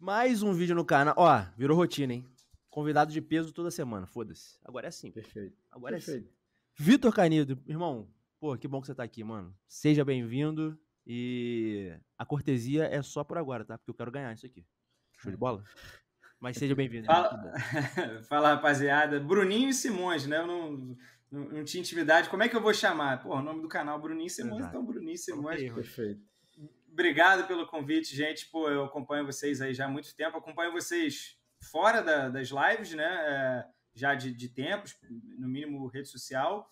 Mais um vídeo no canal. Ó, virou rotina, hein? Convidado de peso toda semana, foda-se. Agora é assim. Perfeito. Agora Perfeito. é assim. Vitor Canido, irmão, pô, que bom que você tá aqui, mano. Seja bem-vindo e a cortesia é só por agora, tá? Porque eu quero ganhar isso aqui. Show de é. bola? Mas seja bem-vindo. Fala... Fala, rapaziada. Bruninho e Simões, né? Eu não, não, não, tinha intimidade. Como é que eu vou chamar? Pô, o nome do canal é Bruninho e Simões, Exato. então Bruninho e Simões. Perfeito. Obrigado pelo convite, gente. Pô, eu acompanho vocês aí já há muito tempo. acompanho vocês fora da, das lives, né? É, já de, de, tempos, no mínimo rede social.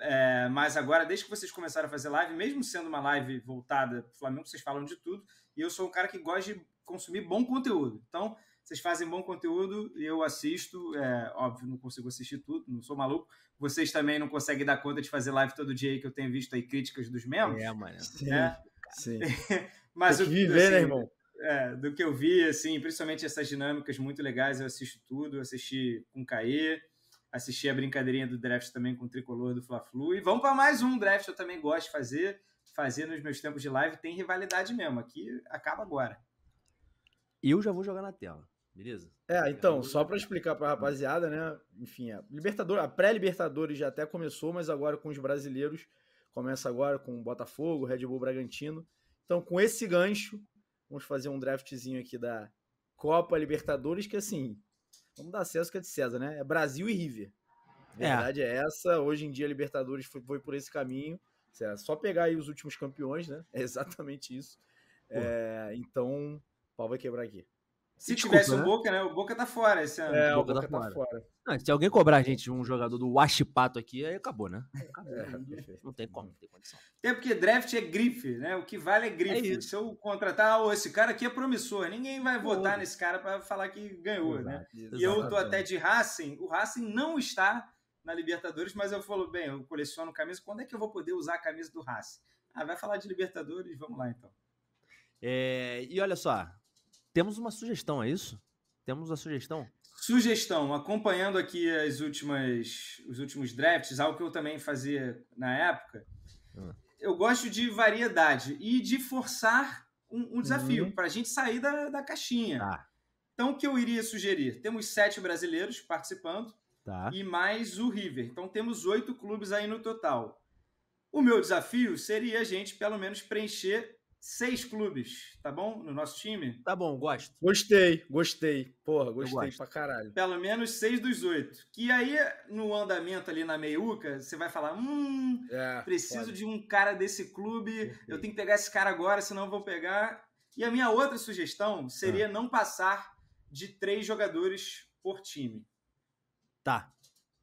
É, mas agora, desde que vocês começaram a fazer live, mesmo sendo uma live voltada para o Flamengo, vocês falam de tudo. E eu sou um cara que gosta de consumir bom conteúdo. Então, vocês fazem bom conteúdo, e eu assisto. É, óbvio, não consigo assistir tudo, não sou maluco. Vocês também não conseguem dar conta de fazer live todo dia aí que eu tenho visto aí críticas dos membros. É, mano. É. Sim. Mas Tem que viver, né, assim, né, irmão? É, do que eu vi, assim, principalmente essas dinâmicas muito legais, eu assisto tudo, assisti com Caê, assisti a brincadeirinha do draft também com o tricolor do Fla-Flu, e vamos para mais um draft, eu também gosto de fazer, fazer nos meus tempos de live, tem rivalidade mesmo, aqui acaba agora. Eu já vou jogar na tela, beleza? É, então, só para explicar para a rapaziada, né, enfim, a é, Libertadores, a pré-Libertadores já até começou, mas agora com os brasileiros Começa agora com Botafogo, Red Bull Bragantino. Então, com esse gancho, vamos fazer um draftzinho aqui da Copa Libertadores, que assim, vamos dar acesso que é de César, né? É Brasil e River. A é. verdade é. é essa. Hoje em dia, Libertadores foi, foi por esse caminho. É só pegar aí os últimos campeões, né? É exatamente isso. É, então, o pau vai quebrar aqui. Se Desculpa, tivesse o né? Boca, né? O Boca tá fora esse ano. É, o Boca, o Boca tá, tá, fora. fora. Não, se alguém cobrar a gente um jogador do Washipato aqui, aí acabou, né? É, acabou, é, né? não tem como, não tem condição. Até porque draft é grife, né? O que vale é, é grife. É se eu contratar, oh, esse cara aqui é promissor, ninguém vai votar nesse cara para falar que ganhou, né? Exato, né? E eu tô até de Racing, o Racing não está na Libertadores, mas eu falo, bem, eu coleciono camisa, quando é que eu vou poder usar a camisa do Racing? Ah, vai falar de Libertadores, vamos lá então. É, e olha só, temos uma sugestão, é isso? Temos uma sugestão? Sugestão, acompanhando aqui as últimas, os últimos drafts, algo que eu também fazia na época, hum. eu gosto de variedade e de forçar um, um desafio uhum. para a gente sair da, da caixinha. Tá. Então, o que eu iria sugerir? Temos sete brasileiros participando tá. e mais o River. Então, temos oito clubes aí no total. O meu desafio seria a gente, pelo menos, preencher seis clubes, tá bom? No nosso time? Tá bom, gosto. Gostei, gostei. Porra, gostei pra caralho. Pelo menos seis dos oito. Que aí, no andamento ali na meiuca, você vai falar: hum, é, preciso pode. de um cara desse clube, Perfeito. eu tenho que pegar esse cara agora, senão eu vou pegar. E a minha outra sugestão seria ah. não passar de três jogadores por time. Tá.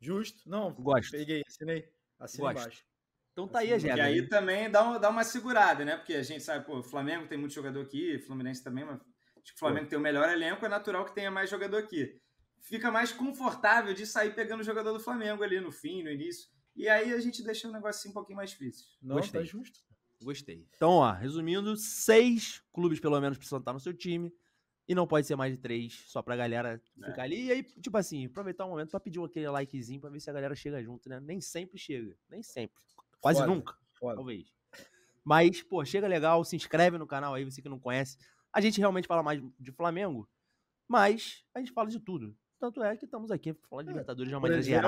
Justo? Não, gosto. Peguei, assinei. Assinei gosto. embaixo. Então tá aí a agenda. E aí também dá, dá uma segurada, né? Porque a gente sabe, pô, Flamengo tem muito jogador aqui, Fluminense também, mas acho que o Flamengo pô. tem o melhor elenco, é natural que tenha mais jogador aqui. Fica mais confortável de sair pegando o jogador do Flamengo ali no fim, no início. E aí a gente deixa o negócio um pouquinho mais difícil. Não, tá Gostei. tá justo. Gostei. Então, ó, resumindo, seis clubes pelo menos precisam estar no seu time. E não pode ser mais de três, só pra galera é. ficar ali. E aí, tipo assim, aproveitar o um momento pra pedir aquele likezinho pra ver se a galera chega junto, né? Nem sempre chega. Nem sempre. Quase foda, nunca. Foda. Talvez. Mas, pô, chega legal, se inscreve no canal aí, você que não conhece. A gente realmente fala mais de Flamengo, mas a gente fala de tudo. Tanto é que estamos aqui falando de é, Libertadores de uma maneira exemplo,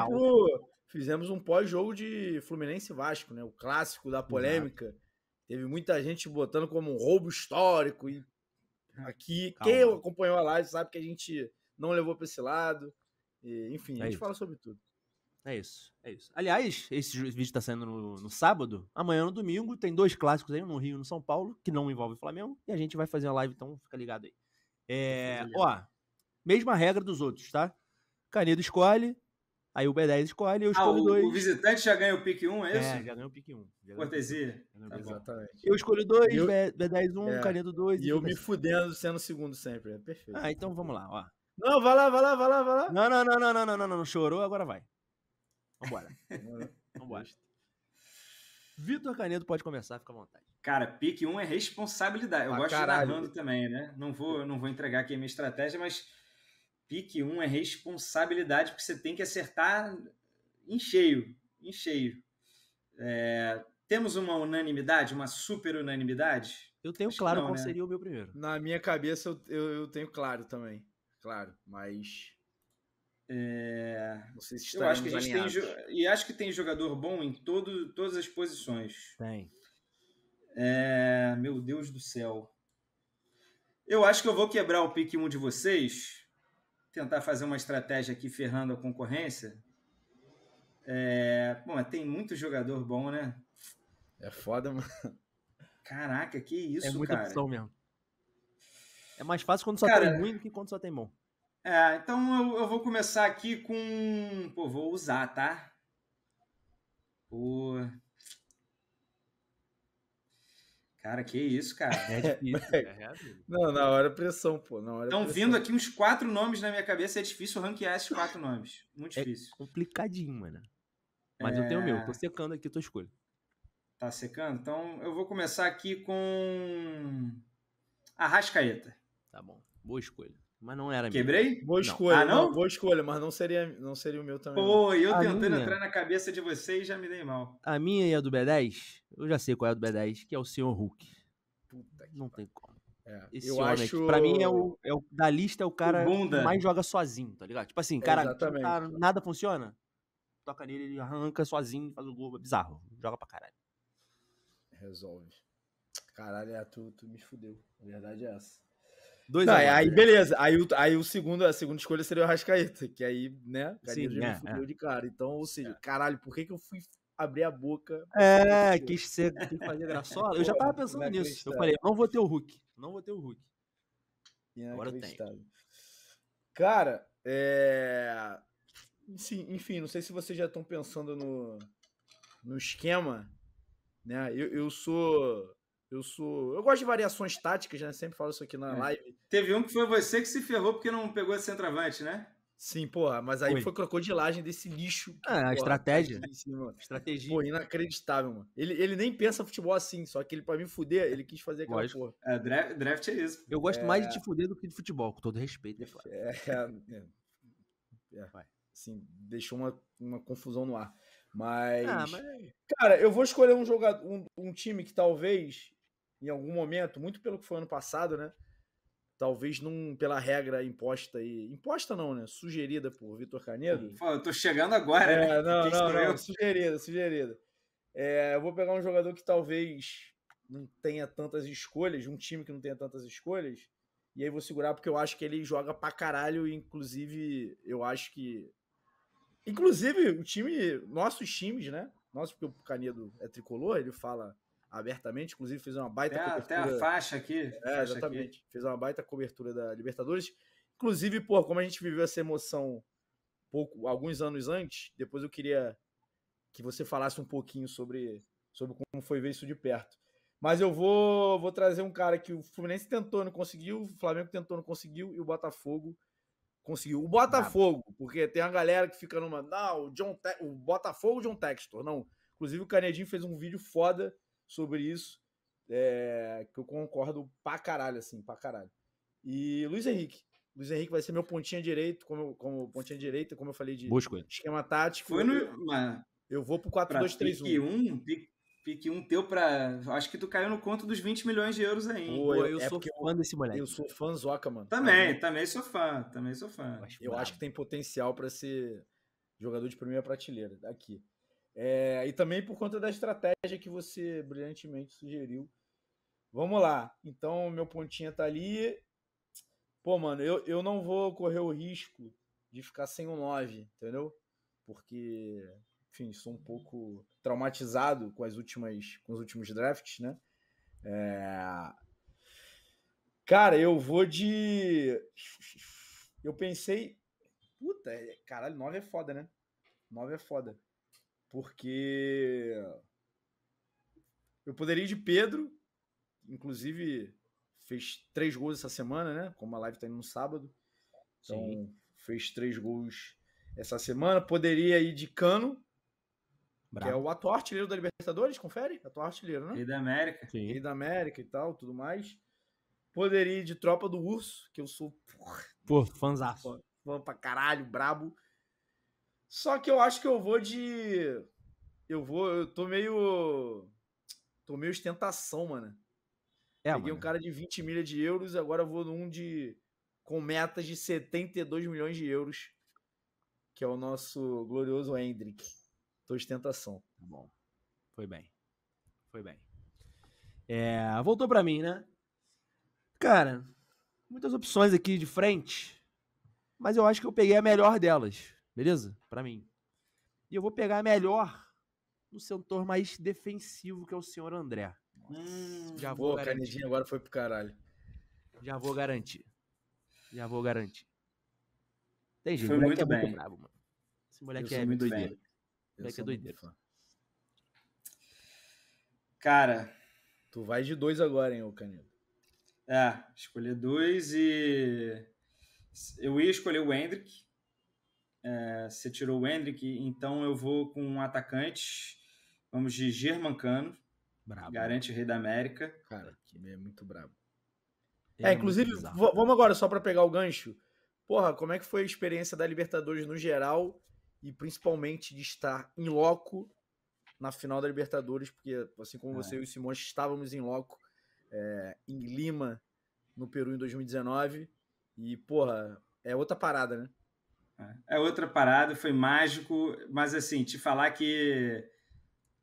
geral. Fizemos um pós-jogo de Fluminense Vasco, né? O clássico da polêmica. Exato. Teve muita gente botando como um roubo histórico. E aqui, Calma. quem acompanhou a live sabe que a gente não levou para esse lado. E, enfim, é a gente isso. fala sobre tudo. É isso, é isso. Aliás, esse vídeo está saindo no, no, sábado. Amanhã, é no domingo, tem dois clássicos aí, um no Rio e no São Paulo, que não envolve o Flamengo. E a gente vai fazer a live, então fica ligado aí. É, ó, mesma regra dos outros, tá? Canedo escolhe, aí o B10 escolhe, eu ah, escolho ah, o, dois. O visitante já ganha o pique 1, um, é, é isso? É, já ganha o pique 1. Um, Cortesia. Tá exatamente. Eu escolho dois, eu, B10 1, um, é, Canedo 2. E, eu me fudendo sendo segundo sempre, é perfeito. Ah, então vamos lá, ó. Não, vai lá, vai lá, vai lá, vai lá. Não, não, não, não, não, não, não, não, não, chorou, agora vai. Vambora. Vambora. Vitor Canedo pode começar, fica à vontade. Cara, pique 1 um é responsabilidade. Eu ah, gosto caralho. de narrando também, né? Não vou, não vou entregar aqui a minha estratégia, mas pique 1 um é responsabilidade, porque você tem que acertar em cheio. Em cheio. É... Temos uma unanimidade, uma super unanimidade? Eu tenho Acho claro não, qual né? seria o meu primeiro. Na minha cabeça, eu, eu, eu tenho claro também. Claro, mas é... eu acho que a gente tem e acho que tem jogador bom em todo, todas as posições. Tem. É... meu Deus do céu. Eu acho que eu vou quebrar o pique um de vocês, tentar fazer uma estratégia aqui ferrando a concorrência. É... bom, tem muito jogador bom, né? É foda, mano. Caraca, que é isso, cara. É muita cara. opção mesmo. É mais fácil quando só cara, tem ruim do que quando só tem bom. É, então eu, eu, vou começar aqui com. Pô, vou usar, tá? Pô. Cara, que isso, cara. É difícil. É, né? é não, na hora é pressão, pô. Na hora Estão vindo aqui uns quatro nomes na minha cabeça. É difícil ranquear esses quatro nomes. Muito difícil. É complicadinho, mano. Mas eu tenho o meu. Tô secando aqui tua escolha. Tá secando? Então eu vou começar aqui com. Arrascaeta. Tá bom. Boa escolha. Mas não era Quebrei? Minha. escolha. escolher. Ah, não? boa escolha, mas não seria, não seria o meu também. Pô, eu a tentando minha... entrar na cabeça de vocês já me dei mal. A minha e a do B10, eu já sei qual é a do B10, que é o Sr. Hulk. Puta não tem como. É, Esse eu homem acho... aqui, pra mim, é o, é o, da lista é o cara o que mais joga sozinho, tá ligado? Tipo assim, é, cara, tá, nada funciona, toca nele, ele arranca sozinho, faz o gol, é bizarro. Joga pra caralho. Resolve. Caralho, é tu, tu me fudeu. A verdade é essa. Dois não, aí, beleza. Aí, o, aí o segundo, a segunda escolha seria o Rascaeta, que aí, né? Sim, já é, me fudeu é. de cara. Então, ou seja, é. caralho, por que, que eu fui abrir a boca? É, quis ser, quis fazer graçola. eu já tava pensando nisso. Eu falei, não vou ter o Hulk. Não vou ter o Hulk. É Agora tem. Cara, é. Sim, enfim, não sei se vocês já estão pensando no, no esquema, né? Eu, eu sou eu sou. Eu gosto de variações táticas, né? Sempre falo isso aqui na é. live. Teve um que foi você que se ferrou porque não pegou esse centroavante, né? Sim, porra, mas aí com foi crocodilagem desse lixo. Ah, porra, a tá estratégia. Estratégia. Pô, inacreditável, mano. Ele, ele nem pensa futebol assim, só que ele, pra me fuder, ele quis fazer aquela Lógico. porra. É, draft, draft é isso. Eu gosto é... mais de é. te fuder do que de futebol, com todo respeito, é claro. É, é, é. Assim, deixou uma, uma confusão no ar. Mas, ah, mas... Cara, eu vou escolher um jogador, um, um time que talvez em algum momento, muito pelo que foi ano passado, né? Talvez não pela regra imposta e. Imposta não, né? Sugerida por Vitor Canedo. eu tô chegando agora, é, né? Não, não, não, sugerida, sugerida. É, eu vou pegar um jogador que talvez não tenha tantas escolhas, um time que não tenha tantas escolhas, e aí vou segurar porque eu acho que ele joga pra caralho, inclusive eu acho que. Inclusive, o time, nossos times, né? Nosso, porque o Canedo é tricolor, ele fala abertamente, inclusive fez uma baita até, cobertura. Até a faixa aqui. É, faixa exatamente. Aqui. Fez uma baita cobertura da Libertadores. Inclusive, pô, como a gente viveu essa emoção pouco, alguns anos antes, depois eu queria que você falasse um pouquinho sobre, sobre como foi ver isso de perto. Mas eu vou, vou trazer um cara que o Fluminense tentou, não conseguiu, o Flamengo tentou, não conseguiu, e o Botafogo conseguiu. O Botafogo, porque tem uma galera que fica numa. Não, o, John Te o Botafogo John Textor. Não. Inclusive o Canedinho fez um vídeo foda sobre isso, é, que eu concordo pra caralho, assim, pra caralho. E Luiz Henrique. Luiz Henrique vai ser meu pontinha direito, como, como pontinha direita, como eu falei de Busco. esquema tático. Foi no. Mas... Eu vou pro 4-2-3-1. Pique 1, pique, pique 1 teu pra. Acho que tu caiu no conto dos 20 milhões de euros aí. Pô, eu, eu é sou fã eu, desse moleque. Eu sou fã Zoca, mano. Também, ah, também sou fã. Também sou fã. Eu acho, eu acho que tem potencial para ser jogador de primeira prateleira. Daqui. É, e também por conta da estratégia que você brilhantemente sugeriu. Vamos lá. Então, meu pontinho tá ali. Pô, mano, eu, eu não vou correr o risco de ficar sem o 9, entendeu? Porque, enfim, sou um pouco traumatizado com as últimas com os últimos drafts, né? É... Cara, eu vou de. Eu pensei. Puta, caralho, 9 é foda, né? 9 é foda porque eu poderia ir de Pedro, inclusive fez três gols essa semana, né? Como a live está indo no sábado, então Sim. fez três gols essa semana. Poderia ir de Cano, Bravo. que é o atual artilheiro da Libertadores, confere? Atual artilheiro, né? E da América. Sim. E da América e tal, tudo mais. Poderia ir de Tropa do Urso, que eu sou. Pô, fãzaço. Fã pra caralho, brabo. Só que eu acho que eu vou de. Eu vou. Eu tô meio. Tô meio ostentação, mano. É, Peguei mano. um cara de 20 milhas de euros agora agora vou num de. com metas de 72 milhões de euros. Que é o nosso glorioso Hendrick. Tô ostentação. Tá bom. Foi bem. Foi bem. É, voltou para mim, né? Cara, muitas opções aqui de frente, mas eu acho que eu peguei a melhor delas. Beleza? Para mim. E eu vou pegar melhor no setor mais defensivo, que é o senhor André. Hum, já vou boa, garantir. canidinha agora foi pro caralho. Já vou garantir. Já vou garantir. Tem gente, foi muito é bem. muito mano. Esse moleque eu é muito doideiro. Moleque é doideiro. Cara. Tu vai de dois agora, hein, ô Canedo. É, escolher dois e. Eu ia escolher o Hendrick, é, você tirou o Hendrick, então eu vou com um atacante. Vamos de Germancano. Brabo. Garante Rei da América. Cara, que é muito brabo. É, é inclusive, vamos agora só para pegar o gancho. Porra, como é que foi a experiência da Libertadores no geral e principalmente de estar em loco na final da Libertadores, porque assim como é. você e o Simões estávamos em loco é, em Lima, no Peru em 2019, e porra, é outra parada, né? É. é outra parada, foi mágico, mas assim, te falar que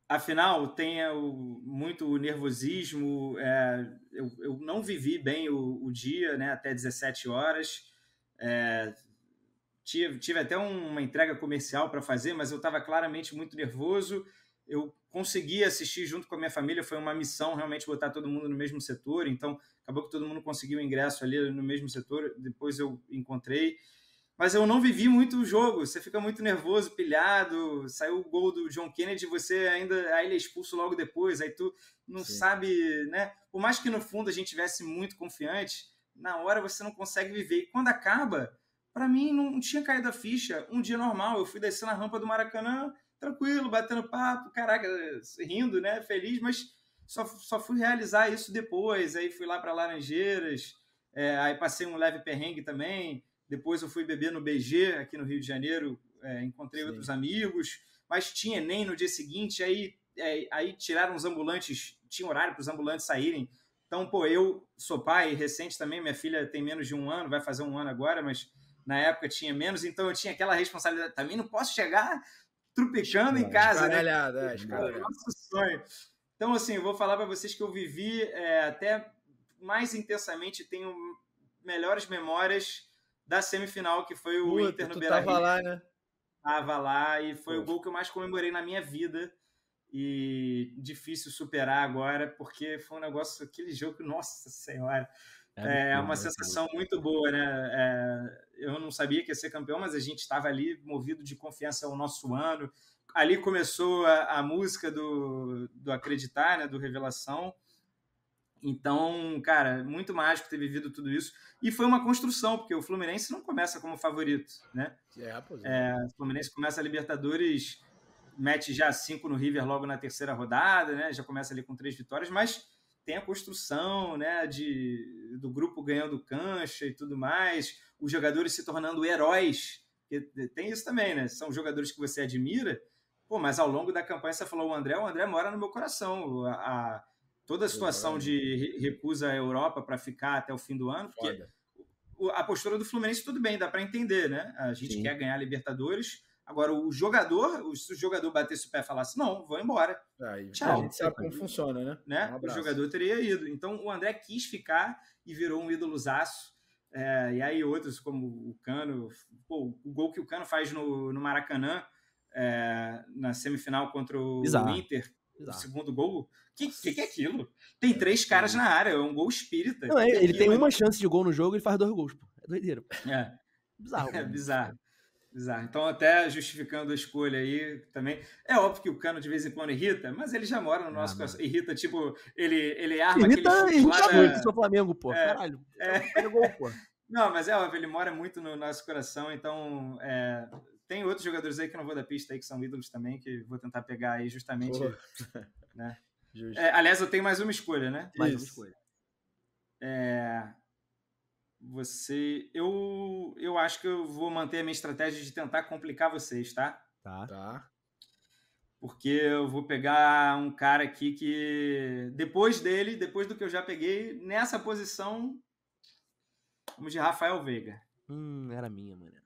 afinal tenha o, muito o nervosismo, é, eu, eu, não vivi bem o, o, dia, né, até 17 horas, é, tive, tive até uma entrega comercial para fazer, mas eu estava claramente muito nervoso, eu consegui assistir junto com a minha família, foi uma missão realmente botar todo mundo no mesmo setor, então acabou que todo mundo conseguiu ingresso ali no mesmo setor, depois eu encontrei, mas eu não vivi muito o jogo. Você fica muito nervoso, pilhado. Saiu o gol do John Kennedy, você ainda. Aí ele é expulso logo depois, aí tu não Sim. sabe, né? Por mais que no fundo a gente tivesse muito confiante, na hora você não consegue viver. E quando acaba, para mim não tinha caído a ficha. Um dia normal, eu fui descendo a rampa do Maracanã, tranquilo, batendo papo, caraca, rindo, né? Feliz, mas só, só fui realizar isso depois. Aí fui lá para Laranjeiras, é, aí passei um leve perrengue também. Depois eu fui beber no BG, aqui no Rio de Janeiro, é, encontrei Sim. outros amigos, mas tinha Enem no dia seguinte, aí, é, aí tiraram os ambulantes, tinha horário para os ambulantes saírem. Então, pô, eu sou pai recente também, minha filha tem menos de um ano, vai fazer um ano agora, mas na época tinha menos, então eu tinha aquela responsabilidade. Também não posso chegar trupicando em casa, né? É, escaralhada. Nosso sonho. Então, assim, eu vou falar para vocês que eu vivi é, até mais intensamente, tenho melhores memórias da semifinal, que foi o Puta, Inter no Beira Rio. Tava lá, né? Tava lá e foi o gol que eu mais comemorei na minha vida. E difícil superar agora, porque foi um negócio, aquele jogo, nossa senhora. É, é uma é sensação muito boa, né? É, eu não sabia que ia ser campeão, mas a gente estava ali movido de confiança ao nosso ano. Ali começou a, a música do, do Acreditar, né? Do Revelação. Então, cara, muito mágico ter vivido tudo isso. E foi uma construção, porque o Fluminense não começa como favorito, né? É, pois é. é o Fluminense começa a Libertadores, mete já cinco no River logo na terceira rodada, né? Já começa ali com três vitórias, mas tem a construção, né? De, do grupo ganhando cancha e tudo mais, os jogadores se tornando heróis. Tem isso também, né? São jogadores que você admira, pô, mas ao longo da campanha você falou: o André, o André mora no meu coração. a, a Toda a situação de recusa à Europa para ficar até o fim do ano, porque Foda. a postura do Fluminense, tudo bem, dá para entender, né? A gente Sim. quer ganhar a Libertadores. Agora, o jogador, se o jogador batesse o pé e falasse, assim, não, vou embora. Tchau. A gente sabe como funciona, né? né? Um o jogador teria ido. Então, o André quis ficar e virou um ídolozaço. É, e aí outros, como o Cano, pô, o gol que o Cano faz no, no Maracanã, é, na semifinal contra o Bizarro. Inter, Exato. o segundo gol. Que, que que é aquilo? Tem é, três caras na área, é um gol espírita. Não, é, ele, tem é uma chance de gol no jogo e faz dois gols, pô. É doideira. É. Bizarro. É, bizarro. Bizarro. Então, até justificando a escolha aí também. É óbvio que o Cano de vez em quando irrita, mas ele já mora no nosso ah, coração. Irrita, tipo, ele, ele arma irrita, aquele Irrita lá muito o seu Flamengo, pô. É, Caralho. É... Pegou, pô. Não, mas é óbvio, ele mora muito no nosso coração, então é, tem outros jogadores aí que não vou da pista aí, que são ídolos também, que vou tentar pegar aí justamente. Né? É, aliás, eu tenho mais uma escolha, né? Mais Isso. uma escolha. É, você. Eu, eu acho que eu vou manter a minha estratégia de tentar complicar vocês, tá? Tá. tá. Porque eu vou pegar um cara aqui que, depois dele, depois do que eu já peguei, nessa posição, vamos de Rafael Veiga. Hum, era minha, mano.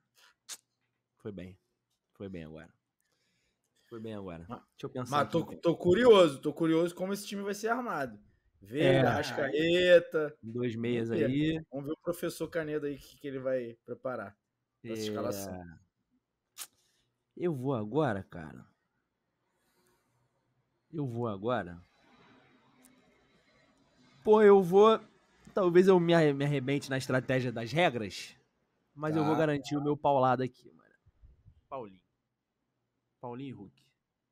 Foi bem. Foi bem agora. Foi bem agora. Mas, Deixa eu pensar. Mas tô, tô, curioso, tô curioso como esse time vai ser armado. Veiga, é, Rascaeta. Dois meias aí. Vamos ver o professor Caneda aí que, que ele vai preparar. Pra é... essa escalação. Eu vou agora, cara. Eu vou agora. Pô, eu vou. Talvez eu me arrebente na estratégia das regras, mas eu vou tá. garantir o meu paulado aqui. Paulinho. Paulinho e Hulk.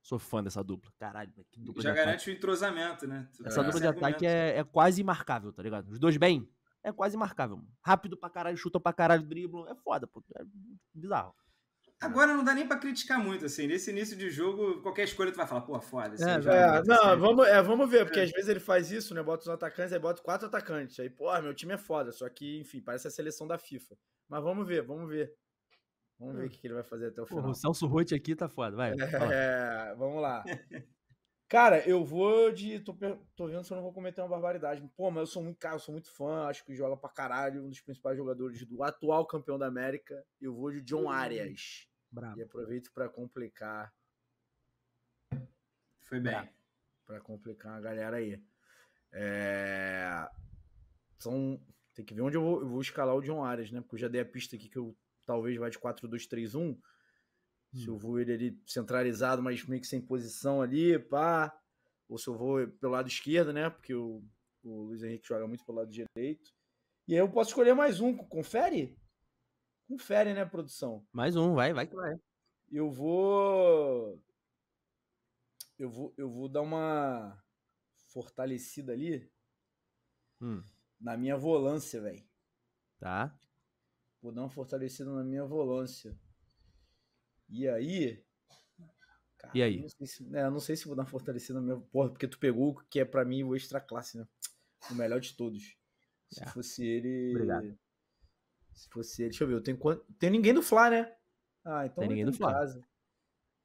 Sou fã dessa dupla. Caralho, que dupla. Já garante ataque. o entrosamento, né? Tu Essa é dupla de ataque é, é, quase imarcável, tá ligado? Os dois bem, é quase imarcável. Mano. Rápido pra caralho, chuta pra caralho, dribla, É foda, pô. É bizarro. Agora não dá nem para criticar muito, assim. Nesse início de jogo, qualquer escolha tu vai falar, pô, foda. É, é, não, vamos, é, vamos ver, porque é. às vezes ele faz isso, né? Bota os atacantes, aí bota quatro atacantes. Aí, pô, meu time é foda. Só que, enfim, parece a seleção da FIFA. Mas vamos ver, vamos ver. Vamos ver o que ele vai fazer até o final. Porra, o Celso Rote aqui tá foda, vai. É, vamos lá. Cara, eu vou de. Tô, tô vendo se eu não vou cometer uma barbaridade. Pô, mas eu sou muito cara, eu sou muito fã, acho que joga pra caralho, um dos principais jogadores do atual campeão da América. Eu vou de John Arias. Bravo. E aproveito para complicar. Foi bem. Para complicar a galera aí. É... São. Tem que ver onde eu vou, eu vou escalar o John Arias, né? Porque eu já dei a pista aqui que eu talvez vá de 4-2-3-1. Hum. Se eu vou ele, ali centralizado, mas meio que sem posição ali, pá. Ou se eu vou pelo lado esquerdo, né? Porque o, o Luiz Henrique joga muito pelo lado direito. E aí eu posso escolher mais um. Confere? Confere, né, produção? Mais um, vai, vai que vai. Eu vou. Eu vou, eu vou dar uma fortalecida ali hum. na minha volância, velho. Tá. Vou dar uma fortalecida na minha volância. E aí. Cara, e aí? Não sei, se, né, não sei se vou dar uma fortalecida na minha. Porra, porque tu pegou o que é para mim o extra classe, né? O melhor de todos. Se é. fosse ele. Obrigado. Se fosse ele. Deixa eu ver, eu tenho quanto. Tem ninguém do Fla, né? Ah, então tem ninguém do Fla. Casa.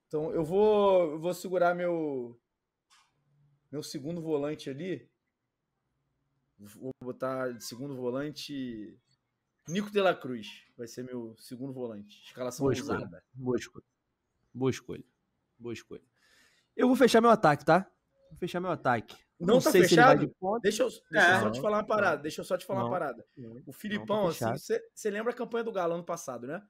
Então eu vou, eu vou segurar meu. Meu segundo volante ali. Vou botar de segundo volante Nico de la Cruz vai ser meu segundo volante. Escalação boa usada. Escolha. Boa escolha. Boa escolha. Boa escolha. Eu vou fechar meu ataque, tá? Vou fechar meu ataque. Não, não tá fechado? De deixa eu, deixa é. eu só te falar uma parada. Não. Deixa eu só te falar não. uma parada. O tá Filipão, tá assim, você lembra a campanha do Galo ano passado, né?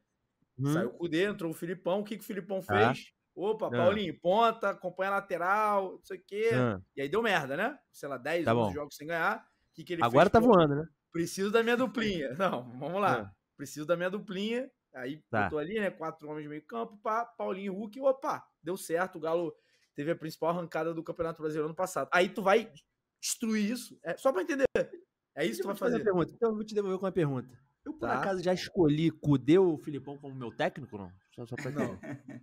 Hum. Saiu o Cudê, entrou o Filipão. O que, que o Filipão tá. fez? Ah. Opa, Paulinho, ponta, acompanha lateral, não sei o quê. Ah. E aí deu merda, né? Sei lá, 10, tá jogos sem ganhar. Que que ele Agora fez, tá voando, né? Preciso da minha duplinha. Não, vamos lá. É. Preciso da minha duplinha. Aí tá. botou ali, né? Quatro homens de meio campo, pá, Paulinho Hulk, opa, deu certo. O Galo teve a principal arrancada do Campeonato Brasileiro ano passado. Aí tu vai destruir isso. É, só para entender. É isso que tu vai fazer. Então eu vou te devolver com uma pergunta. Eu, por tá. acaso, já escolhi Cudeu o Filipão como meu técnico, não? Só, só pra não.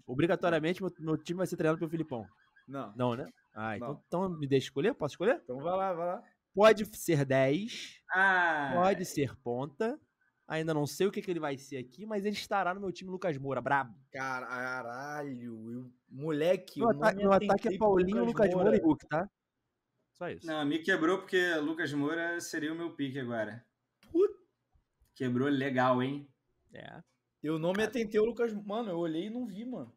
Obrigatoriamente, meu, meu, time vai ser treinado pelo Filipão. Não. Não, né? Ah, então, então me deixa escolher? Posso escolher? Então vai lá, vai lá. Pode ser 10. Pode ah. ser ponta. Ainda não sei o que, que, ele vai ser aqui, mas ele estará no meu time Lucas Moura, brabo. Caralho, moleque. Meu, meu ataque é Paulinho, Lucas, Lucas Moura. e Hulk, tá? Só isso. Não, me quebrou porque Lucas Moura seria o meu pique agora. Quebrou legal, hein? É. Eu não me atentei o Lucas. Mano, eu olhei e não vi, mano.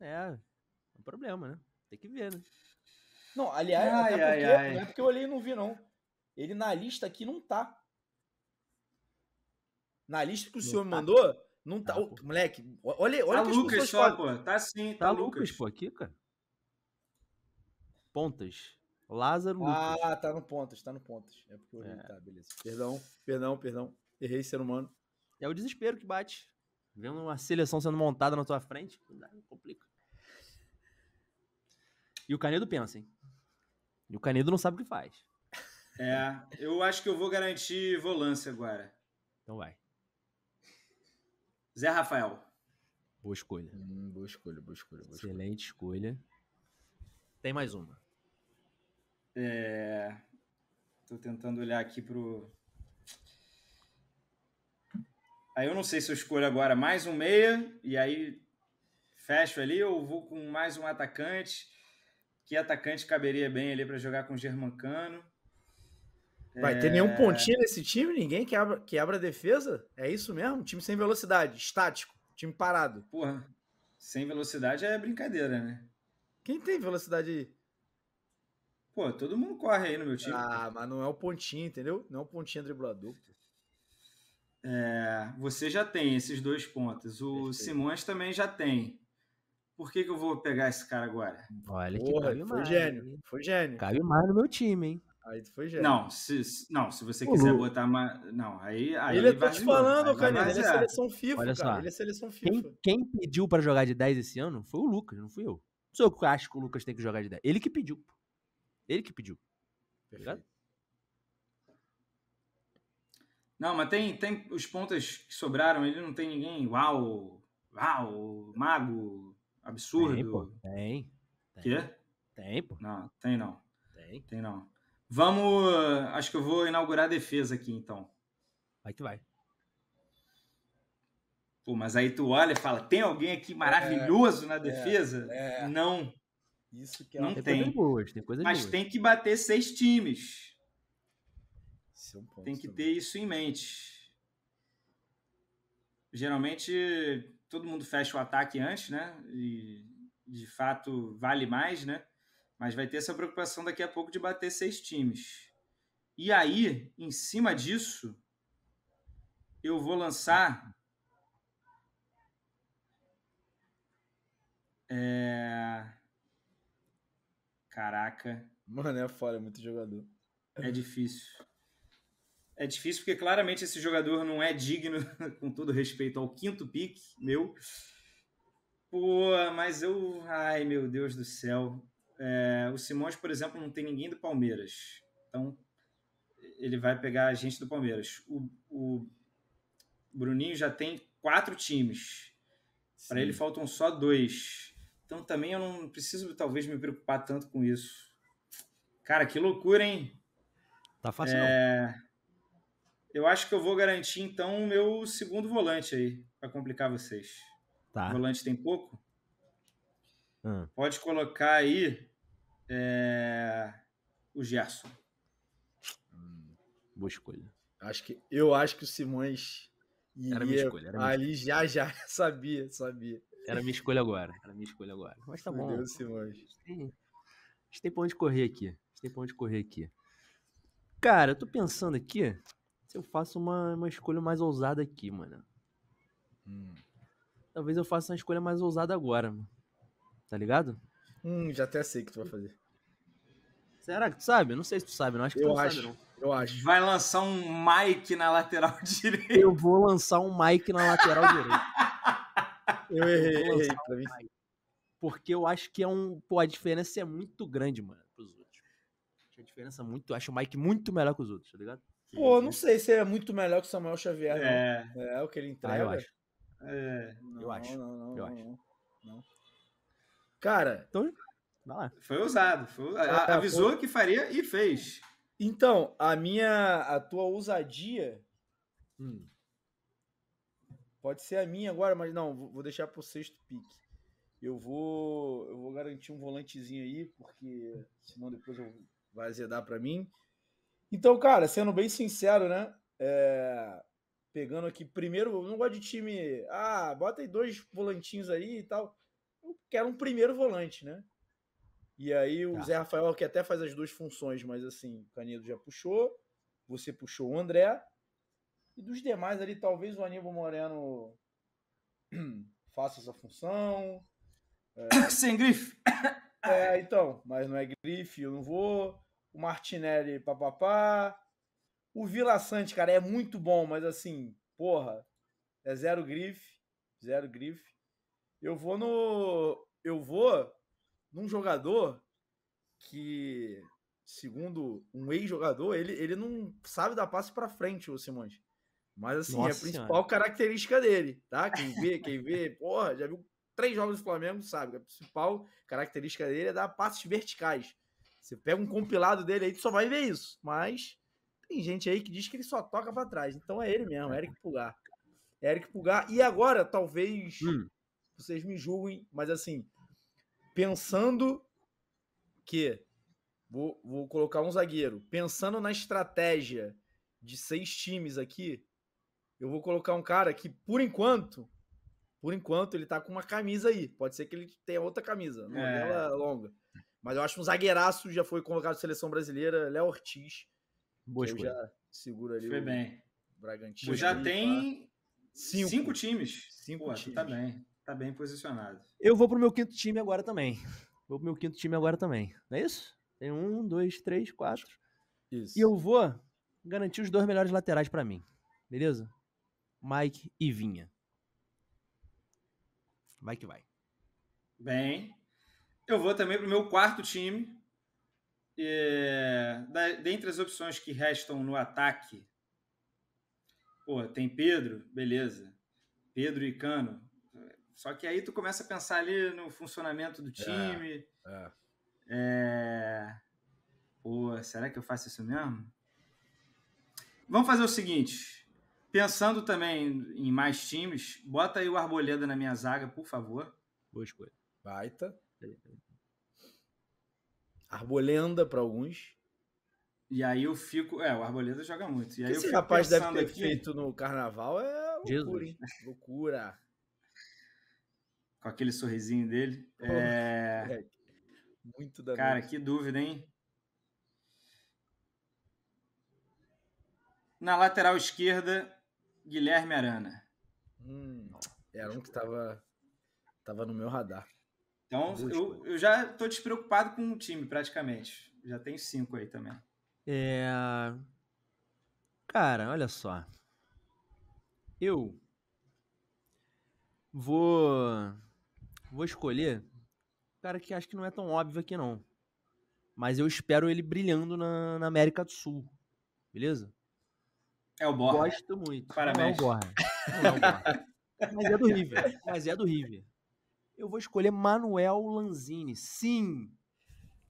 É. É um problema, né? Tem que ver, né? Não, aliás, ai, até ai, porque, ai. não é porque eu olhei e não vi, não. Ele na lista aqui não tá. Na lista que o não senhor tá. mandou, não tá. Ah, moleque, olha, olha tá que Lucas só, pô. Tá sim, tá, tá Lucas. Lucas, pô, aqui, cara. Pontas. Lázaro ah, Lucas. Ah, tá no Pontas, tá no Pontas. É porque eu é. tá, beleza. Perdão, perdão, perdão. Errei ser humano. É o desespero que bate. Vendo uma seleção sendo montada na tua frente, complica. E o Canedo pensa, hein? E o Canedo não sabe o que faz. É, eu acho que eu vou garantir volância agora. Então vai. Zé Rafael. Boa escolha. Hum, boa escolha, boa escolha. Boa Excelente escolha. escolha. Tem mais uma. É... Tô tentando olhar aqui pro... Aí eu não sei se eu escolho agora mais um meia e aí fecho ali ou vou com mais um atacante. Que atacante caberia bem ali para jogar com o Germancano? Vai é... ter nenhum é. pontinho nesse time? Ninguém que abra, que abra defesa? É isso mesmo? Time sem velocidade, estático, time parado. Porra, sem velocidade é brincadeira, né? Quem tem velocidade aí? Pô, todo mundo corre aí no meu time. Ah, mas não é o pontinho, entendeu? Não é o pontinho driblador. É, você já tem esses dois pontos. O Perfeito. Simões também já tem por que, que eu vou pegar esse cara agora? Olha que Porra, foi mais. gênio, foi gênio. Cabe mais no meu time, hein? Aí tu foi gênio. Não, se, não, se você quiser uhum. botar mais, Não, aí. aí ele, tá te falando, Canina, ele é seleção FIFA, Olha cara. Só. Ele é seleção FIFA. Quem, quem pediu para jogar de 10 esse ano foi o Lucas, não fui eu. Não sou eu que acho que o Lucas tem que jogar de 10. Ele que pediu. Ele que pediu. Tá Perfeito. Não, mas tem, tem os pontas que sobraram, ele não tem ninguém. Uau! Uau! Mago! absurdo. Tem, pô. Tem. tem. Quê? É? Tem, pô. Não, tem não. Tem. Tem não. Vamos. Acho que eu vou inaugurar a defesa aqui, então. Vai que vai. Pô, mas aí tu olha e fala: tem alguém aqui é, maravilhoso é, na defesa? É, é. Não. Isso que é Não tem. tem. Boas, tem mas tem que bater seis times. é um ponto tem que também. ter isso em mente. Geralmente todo mundo fecha o ataque antes, né? E de fato vale mais, né? Mas vai ter essa preocupação daqui a pouco de bater seis times. E aí, em cima disso, eu vou lançar. É... Caraca. Mano, é fora, é muito jogador. É difícil é difícil porque claramente esse jogador não é digno, com todo respeito ao quinto pique meu. Pô, mas eu. Ai, meu Deus do céu. É, o Simões, por exemplo, não tem ninguém do Palmeiras. Então, ele vai pegar a gente do Palmeiras. O, o Bruninho já tem quatro times. Para ele faltam só dois. Então também eu não preciso, talvez, me preocupar tanto com isso. Cara, que loucura, hein? Tá fácil, é... não. Eu acho que eu vou garantir, então, o meu segundo volante aí, para complicar vocês. Tá. Volante tem pouco? Hum. Pode colocar aí é, o Gerson. Hum, boa escolha. Acho que, eu acho que o Simões iria era minha escolha, era minha ali escolha. já já sabia, sabia. Era minha escolha agora, era minha escolha agora. Mas tá bom. Deus, Simões. A gente tem pra onde correr aqui. A gente tem pra onde correr aqui. Cara, eu tô pensando aqui, eu faço uma, uma escolha mais ousada aqui, mano. Hum. Talvez eu faça uma escolha mais ousada agora, mano. Tá ligado? Hum, já até sei o que tu vai fazer. Será que tu sabe? Não sei se tu sabe, não acho que eu tu acho, sabe, Eu acho. Vai lançar um Mike na lateral direita. Eu vou lançar um Mike na lateral direita. eu errei, eu errei um mim. Porque eu acho que é um. Pô, a diferença é muito grande, mano, pros outros. Acho a diferença é muito. Acho o Mike muito melhor que os outros, tá ligado? Pô, não sei se é muito melhor que o Samuel Xavier. É, não. é o que ele entrega. Ah, eu acho. É, não, eu acho. Não, não, eu acho. Não. Cara, então, vai lá. foi ousado. Foi, tá, avisou foi... que faria e fez. Então, a minha, a tua ousadia hum. pode ser a minha agora, mas não, vou deixar para o sexto pique. Eu vou, eu vou garantir um volantezinho aí, porque senão depois eu, vai azedar para mim. Então, cara, sendo bem sincero, né? É... Pegando aqui, primeiro, eu não gosto de time. Ah, bota aí dois volantinhos aí e tal. Eu quero um primeiro volante, né? E aí o tá. Zé Rafael, que até faz as duas funções, mas assim, o Canedo já puxou, você puxou o André. E dos demais ali, talvez o Aníbal Moreno faça essa função. É... Sem grife. É, então, mas não é grife, eu não vou o Martinelli, papapá. O Vila Sante, cara, é muito bom, mas assim, porra, é zero grife, zero grife. Eu vou no eu vou num jogador que segundo um ex-jogador, ele, ele não sabe dar passe para frente, o Simões. Mas assim, Nossa é a principal senhora. característica dele, tá? Quem vê, quem vê, porra, já viu três jogos do Flamengo, sabe? A principal característica dele é dar passes verticais. Você pega um compilado dele aí, tu só vai ver isso. Mas tem gente aí que diz que ele só toca para trás. Então é ele mesmo, é Eric Pulgar. Eric Pulgar. E agora, talvez hum. vocês me julguem, mas assim, pensando que vou, vou colocar um zagueiro, pensando na estratégia de seis times aqui, eu vou colocar um cara que, por enquanto, por enquanto, ele tá com uma camisa aí. Pode ser que ele tenha outra camisa, uma é. longa. Mas eu acho que um zagueiraço já foi convocado à seleção brasileira, Léo Ortiz. Boa escolha. Já segura ali. Foi o bem. Bragantino. Já tem cinco. cinco, times. Cinco Pô, tá times. Tá bem. Tá bem posicionado. Eu vou pro meu quinto time agora também. Vou pro meu quinto time agora também. Não é isso? Tem um, dois, três, quatro. Isso. E eu vou garantir os dois melhores laterais para mim. Beleza? Mike e Vinha. Vai que vai. Bem. Eu vou também para o meu quarto time. É, da, dentre as opções que restam no ataque, pô, tem Pedro, beleza. Pedro e Cano. Só que aí tu começa a pensar ali no funcionamento do time. É, é. é pô, será que eu faço isso mesmo? Vamos fazer o seguinte. Pensando também em mais times, bota aí o Arboleda na minha zaga, por favor. Boa escolha. Baita peraí, peraí. Arbolenda para alguns. E aí eu fico. É, o Arboleda joga muito. E aí Esse eu rapaz deve ter aqui... feito no carnaval é loucura, hein? Loucura. Com aquele sorrisinho dele. Oh, é... Muito da Cara, que dúvida, hein? Na lateral esquerda, Guilherme Arana. Hum, era um que tava, tava no meu radar. Então, eu, eu, já estou despreocupado com um time, praticamente. Já tem cinco aí também. É... Cara, olha só. Eu vou vou escolher um cara que acho que não é tão óbvio aqui não. Mas eu espero ele brilhando na, na América do Sul. Beleza? É o Borra. Gosto muito. Parabéns. Não é o Borra. Não é o Borra. mas é do River. Mas é do River eu vou escolher Manuel Lanzini. Sim,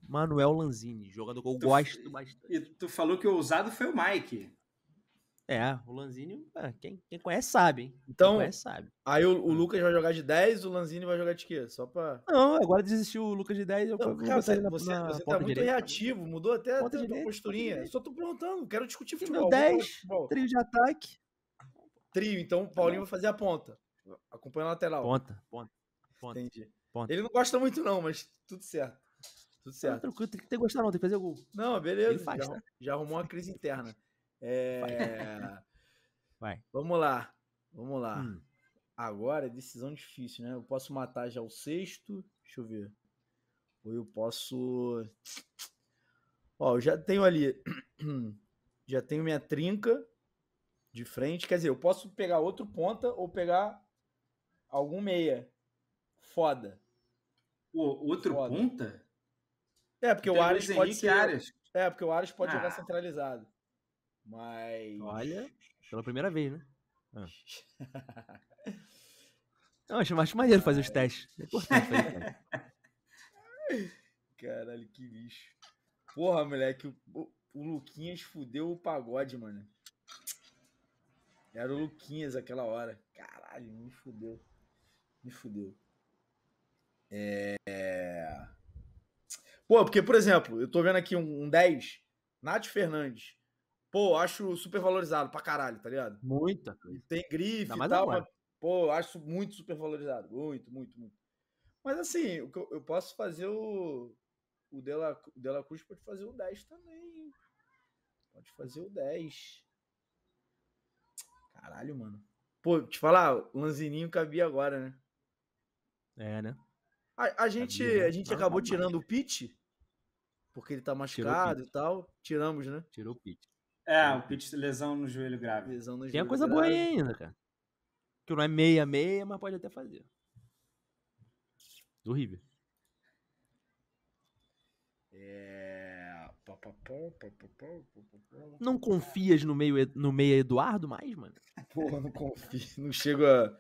Manuel Lanzini, jogador que eu tu, gosto bastante. E tu falou que o ousado foi o Mike. É, o Lanzini, quem, quem conhece sabe, hein? Então, conhece, sabe. aí o, o, ah. Lucas vai jogar de 10, o Lanzini vai jogar de quê? Só pra... Não, agora desistiu o Lucas de 10, eu Não, cara, você, na, você, na você tá muito direita. reativo, mudou até a tua posturinha. Só tô perguntando, quero discutir futebol. Meu 10, futebol. trio de ataque. Trio, então o Paulinho vai fazer a ponta, acompanha a lateral. Ponta, ponta. Ponto. Entendi. Ponto. Ele não gosta muito, não, mas tudo certo. Tudo certo. Não, tranquilo, tem que ter gostado, não, tem que fazer gol. Não, beleza. Faz, já, tá? Né? já, arrumou uma crise interna. É... Vai. Vamos lá. Vamos lá. Hum. Agora é decisão difícil, né? Eu posso matar já o sexto. Deixa eu ver. Ou eu posso. Ó, eu já tenho ali. já tenho minha trinca de frente. Quer dizer, eu posso pegar outro ponta ou pegar algum meia foda. O outro foda. ponta? É, porque então o é Ares Henrique pode ser... Arias. É, porque o Ares pode ah. jogar centralizado. Mas. Olha, pela primeira vez, né? Ah. Não, acho, acho maneiro fazer os testes. É importante fazer cara. Caralho, que lixo. Porra, moleque, o, o, Luquinhas fudeu o pagode, mano. Era o Luquinhas aquela hora. Caralho, me fudeu. Me fudeu. É... Pô, porque, por exemplo, eu tô vendo aqui um, um 10, Nath Fernandes. Pô, acho super valorizado pra caralho, tá ligado? Muita. Tem grife e tal, mas, pô, acho muito super valorizado. Muito, muito, muito. Mas assim, eu, eu posso fazer o. O Dela, o Dela Cruz pode fazer o 10 também. Pode fazer o 10. Caralho, mano. Pô, te falar, o Lanzininho cabia agora, né? É, né? A, a gente, né? a gente acabou tá tirando o Pete, porque ele tá machucado e tal. Tiramos, né? Tirou o Pete. É, o Pete lesão no joelho grave. Lesão no Tem joelho coisa grave. boa aí ainda, cara. Que não é meia-meia, mas pode até fazer. Do River. É... Não confias no meio no meia Eduardo mais, mano? Porra, não confio. Não chego a,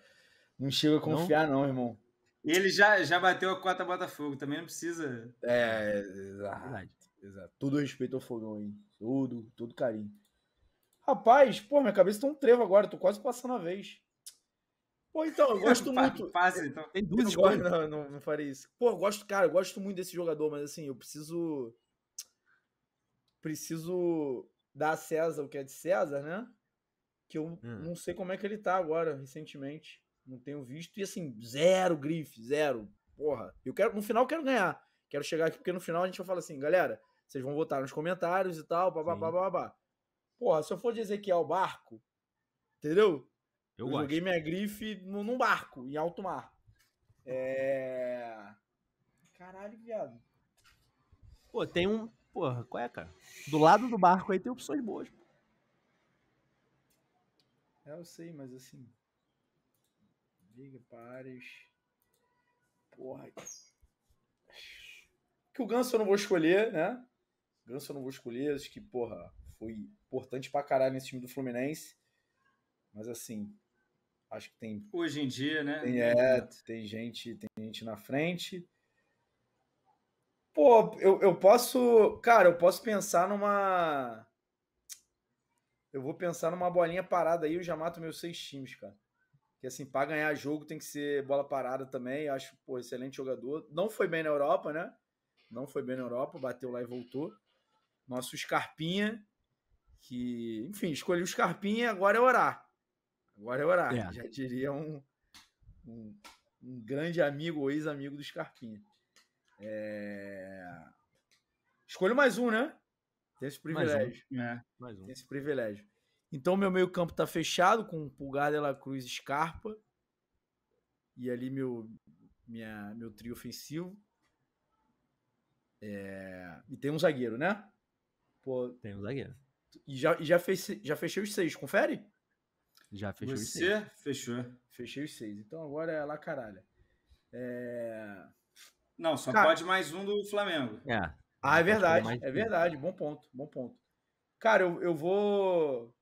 não chego a confiar, não, não irmão. Ele já, já bateu a cota Botafogo, também não precisa. É, é exato. exato. Tudo respeito ao fogão, hein? Tudo, tudo carinho. Rapaz, pô, minha cabeça tá um trevo agora, tô quase passando a vez. Pô, então, eu gosto muito. Passa, então. Tem duas eu gosto, não, não, não farei isso. Pô, eu gosto, cara, eu gosto muito desse jogador, mas assim, eu preciso. Preciso dar a César o que é de César, né? Que eu hum. não sei como é que ele tá agora, recentemente. Não tenho visto. E assim, zero grife, zero. Porra. Eu quero, no final, quero ganhar. Quero chegar aqui, porque no final a gente vai falar assim, galera, vocês vão votar nos comentários e tal, babá, babá. Porra, se eu for de Ezequiel Barco, entendeu? Eu, eu joguei minha grife num barco, em alto mar. É. Caralho, viado. Pô, tem um. Porra, qual é, cara? Do lado do barco aí tem opções boas. É, eu sei, mas assim. Vig Pares. Porra. Que o Ganso eu não vou escolher, né? Ganso eu não vou escolher. Acho que, porra, foi importante pra caralho nesse time do Fluminense. Mas assim, acho que tem. Hoje em dia, né? Tem, é, tem gente, tem gente na frente. Pô, eu, eu posso. Cara, eu posso pensar numa. Eu vou pensar numa bolinha parada aí, eu já mato meus seis times, cara que assim, para ganhar jogo tem que ser bola parada também. Acho, pô, excelente jogador. Não foi bem na Europa, né? Não foi bem na Europa, bateu lá e voltou. Nosso Scarpinha, que, enfim, escolhi o Scarpinha, agora é orar. Agora é orar. É. Já diria um, um, um grande amigo ou ex-amigo do Scarpinha. É... Escolho mais um, né? Tem esse privilégio. Mais um. É, mais um. Tem esse privilégio. Então, meu meio-campo tá fechado com Pulgar, De La Cruz, Scarpa. E ali meu, minha, meu trio ofensivo. É... E tem um zagueiro, né? Pô, tem um zagueiro. E já, e já, fechei, já fechei os seis, confere? Já fechou Você os seis. Você fechou. Fechei os seis. Então agora é lá caralho. É... Não, só Cara... pode mais um do Flamengo. É. Ah, é verdade. É verdade. Bom ponto. Bom ponto. Cara, eu, eu vou.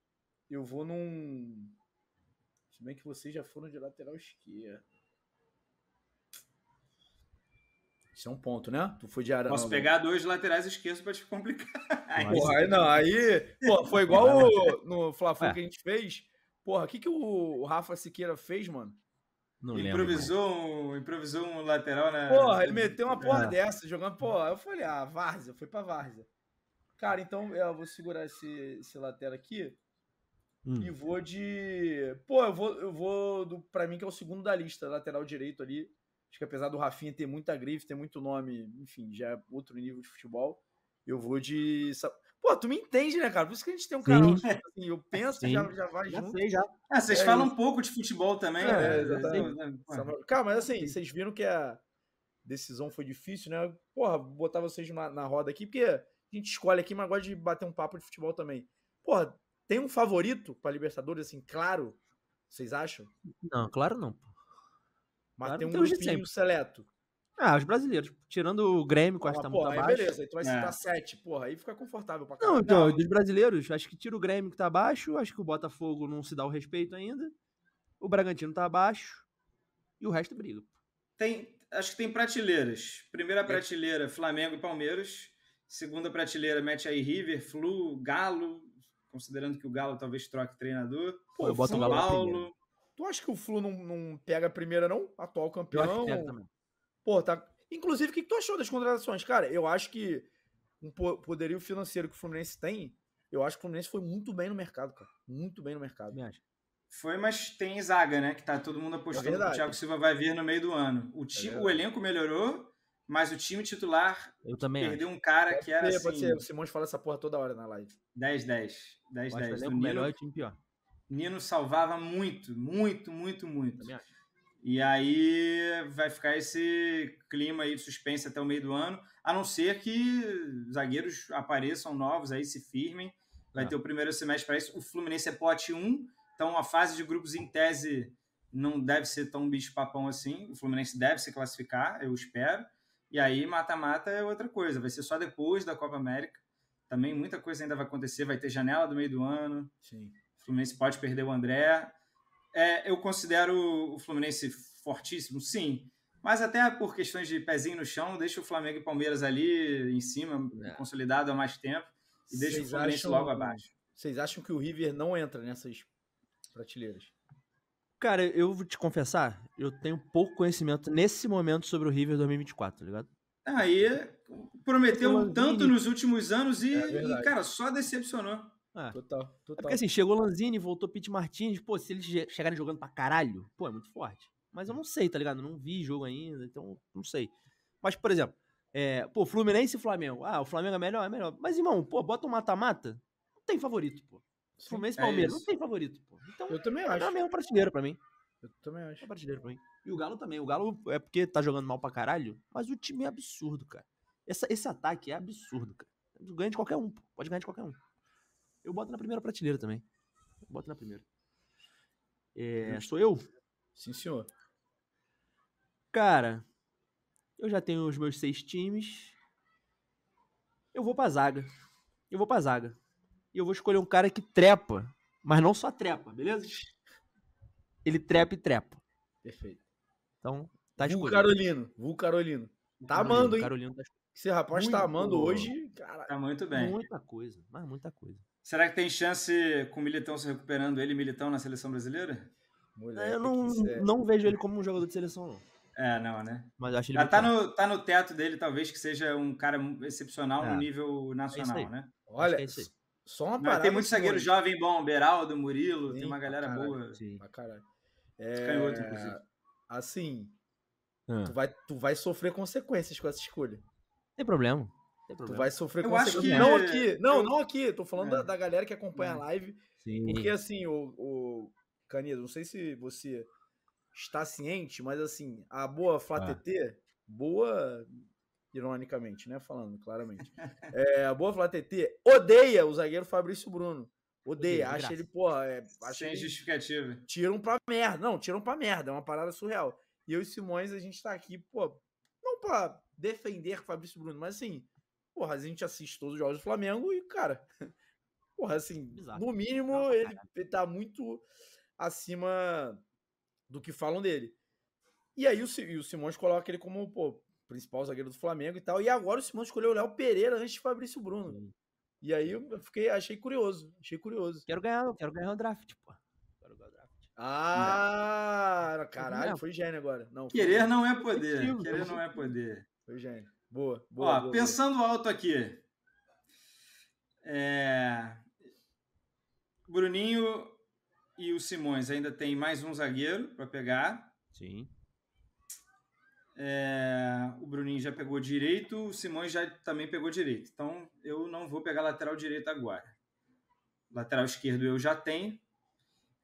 Eu vou num. Se bem que vocês já foram de lateral esquerda. Isso é um ponto, né? Tu foi de Arão. Posso né? pegar dois laterais esquerdos para te complicar. Aí, porra, aí não, aí. Pô, foi igual o, no fla é. que a gente fez. Porra, o que, que o Rafa Siqueira fez, mano? Não improvisou, um, improvisou um lateral, né? Porra, ele meteu uma porra é. dessa, jogando. Porra, eu falei, ah, Várzea, foi pra Várzea. Cara, então é, eu vou segurar esse, esse lateral aqui. Hum. E vou de. Pô, eu vou, eu vou do, pra mim, que é o segundo da lista, lateral direito ali. Acho que apesar do Rafinha ter muita grife, ter muito nome, enfim, já é outro nível de futebol. Eu vou de. Pô, tu me entende, né, cara? Por isso que a gente tem um canal. Assim, eu penso, Sim. já, já vai já junto. Sei, já. Ah, vocês é, falam eu... um pouco de futebol também, é, né? É, exatamente. Né? Cara, mas assim, vocês viram que a decisão foi difícil, né? Porra, botar vocês na, na roda aqui, porque a gente escolhe aqui, mas gosta de bater um papo de futebol também. Porra, tem um favorito para Libertadores, assim, claro? Vocês acham? Não, claro não. Mas claro, tem um grupinho seleto. Ah, os brasileiros. Tipo, tirando o Grêmio, com tá muito abaixo. beleza, então vai é. citar sete, porra. Aí fica confortável pra caralho. Não, então, não. dos brasileiros, acho que tira o Grêmio que tá abaixo, acho que o Botafogo não se dá o respeito ainda, o Bragantino tá abaixo, e o resto briga. Tem, acho que tem prateleiras. Primeira é. prateleira, Flamengo e Palmeiras. Segunda prateleira, mete aí River, Flu, Galo, considerando que o Galo talvez troque treinador. Pô, eu boto o Galo Paulo. Tu acha que o Flu não, não pega a primeira, não? Atual campeão? Eu acho que também. Pô, tá. Inclusive, o que, tu achou das contratações? Cara, eu acho que um poderio financeiro que o Fluminense tem, eu acho que o Fluminense foi muito bem no mercado, cara. Muito bem no mercado. Me acha. Foi, mas tem zaga, né? Que tá todo mundo apostando é que o Thiago Silva vai vir no meio do ano. O, é o elenco melhorou mas o time titular eu também perdeu acho. um cara pode que era ser, assim... Pode ser. O Simões fala essa porra toda hora na live. 10-10. 10-10. O Nino, melhor e time pior. Nino salvava muito, muito, muito, muito. E aí vai ficar esse clima aí de suspense até o meio do ano, a não ser que zagueiros apareçam novos aí, se firmem. Vai é. ter o primeiro semestre para isso. O Fluminense é pote 1, então a fase de grupos em tese não deve ser tão bicho-papão assim. O Fluminense deve se classificar, eu espero. E aí, mata-mata é outra coisa, vai ser só depois da Copa América. Também muita coisa ainda vai acontecer, vai ter janela do meio do ano. Sim. O Fluminense pode perder o André. É, eu considero o Fluminense fortíssimo, sim. Mas até por questões de pezinho no chão, deixa o Flamengo e Palmeiras ali em cima, é. consolidado há mais tempo, e deixa Vocês o Fluminense acham... logo abaixo. Vocês acham que o River não entra nessas prateleiras? Cara, eu vou te confessar, eu tenho pouco conhecimento nesse momento sobre o River 2024, tá ligado? Aí prometeu um tanto nos últimos anos e, é e, cara, só decepcionou. Ah, é. total, total. É porque assim, chegou Lanzini, voltou Pete Martins, pô, se eles chegarem jogando pra caralho, pô, é muito forte. Mas eu não sei, tá ligado? não vi jogo ainda, então não sei. Mas, por exemplo, é, pô, Fluminense e Flamengo. Ah, o Flamengo é melhor? É melhor. Mas, irmão, pô, bota um mata-mata, não tem favorito, pô. Fluminense tipo, e é Palmeiras. Isso. Não tem favorito, pô. Então, eu também é acho. É mesmo prateleira pra mim. Eu também acho. É prateleira pra mim. E o Galo também. O Galo é porque tá jogando mal pra caralho, mas o time é absurdo, cara. Essa, esse ataque é absurdo, cara. Ganha de qualquer um, pô. Pode ganhar de qualquer um. Eu boto na primeira prateleira também. Eu boto na primeira. É, sou eu? Sim, senhor. Cara, eu já tenho os meus seis times. Eu vou pra zaga. Eu vou pra zaga. E eu vou escolher um cara que trepa, mas não só trepa, beleza? Ele trepa e trepa. Perfeito. Então, tá escolhido. Vu Vulcarolino. Tá amando, hein? Carolino tá... Esse rapaz tá muito tá amando bom. hoje, cara. Tá muito bem. Muita coisa, mas muita coisa. Será que tem chance com o Militão se recuperando ele, Militão, na seleção brasileira? eu não, é não vejo ele como um jogador de seleção, não. É, não, né? Mas acho ele Já tá no, tá no teto dele, talvez, que seja um cara excepcional é. no nível é nacional, é né? Olha, é só uma parada. tem muito assim, zagueiro hoje. jovem bom, Beraldo, Murilo, sim, tem uma galera caralho, boa. Sim. Pra caralho. É, canhoto, inclusive. Assim, ah. tu, vai, tu vai sofrer consequências com essa escolha. Tem problema. Tem problema. Tu vai sofrer eu consequências. Que... Não aqui, não, eu... não aqui. Tô falando é. da, da, galera que acompanha é. a hum. live. Sim. Porque assim, o, o Canedo, não sei se você está ciente, mas assim, a boa Flá ah. boa ironicamente, né? Falando claramente. É, a Boa falar TT odeia o zagueiro Fabrício Bruno. Odeia, acha ele, porra. É, acha Sem ele... justificativa. Tiram pra merda. Não, tiram pra merda. É uma parada surreal. E eu e Simões, a gente tá aqui, pô, não pra defender Fabrício Bruno, mas assim, porra, a gente assiste todos os jogos do Flamengo e, cara, porra, assim, Bizarro. no mínimo não, ele, ele tá muito acima do que falam dele. E aí o, e o Simões coloca ele como, pô, principal zagueiro do Flamengo e tal. E agora o Simão escolheu o Léo Pereira antes de Fabrício Bruno. E aí eu fiquei, achei curioso, achei curioso. Quero ganhar, quero ganhar o draft, pô. Quero ganhar o draft. Ah, não. caralho, não. foi gênio agora. Não, Querer não é poder. Querer né? não é poder. Foi gênio. Boa, boa. Ó, boa, pensando boa. alto aqui. É... Bruninho e o Simões ainda tem mais um zagueiro para pegar. Sim. É, o Bruninho já pegou direito, o Simões já também pegou direito. Então eu não vou pegar lateral direito agora. Lateral esquerdo eu já tenho.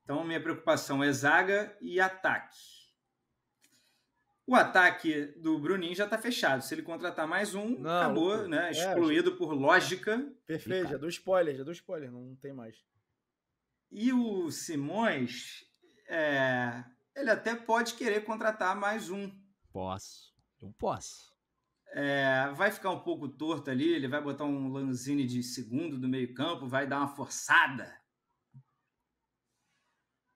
Então minha preocupação é zaga e ataque. O ataque do Bruninho já está fechado. Se ele contratar mais um, não, acabou, né? É, Excluído é, por lógica. Perfeito, tá. já deu spoiler, já do spoiler, não tem mais. E o Simões, é, ele até pode querer contratar mais um Posso. Eu posso. É, vai ficar um pouco torto ali, ele vai botar um Lanzini de segundo do meio-campo, vai dar uma forçada.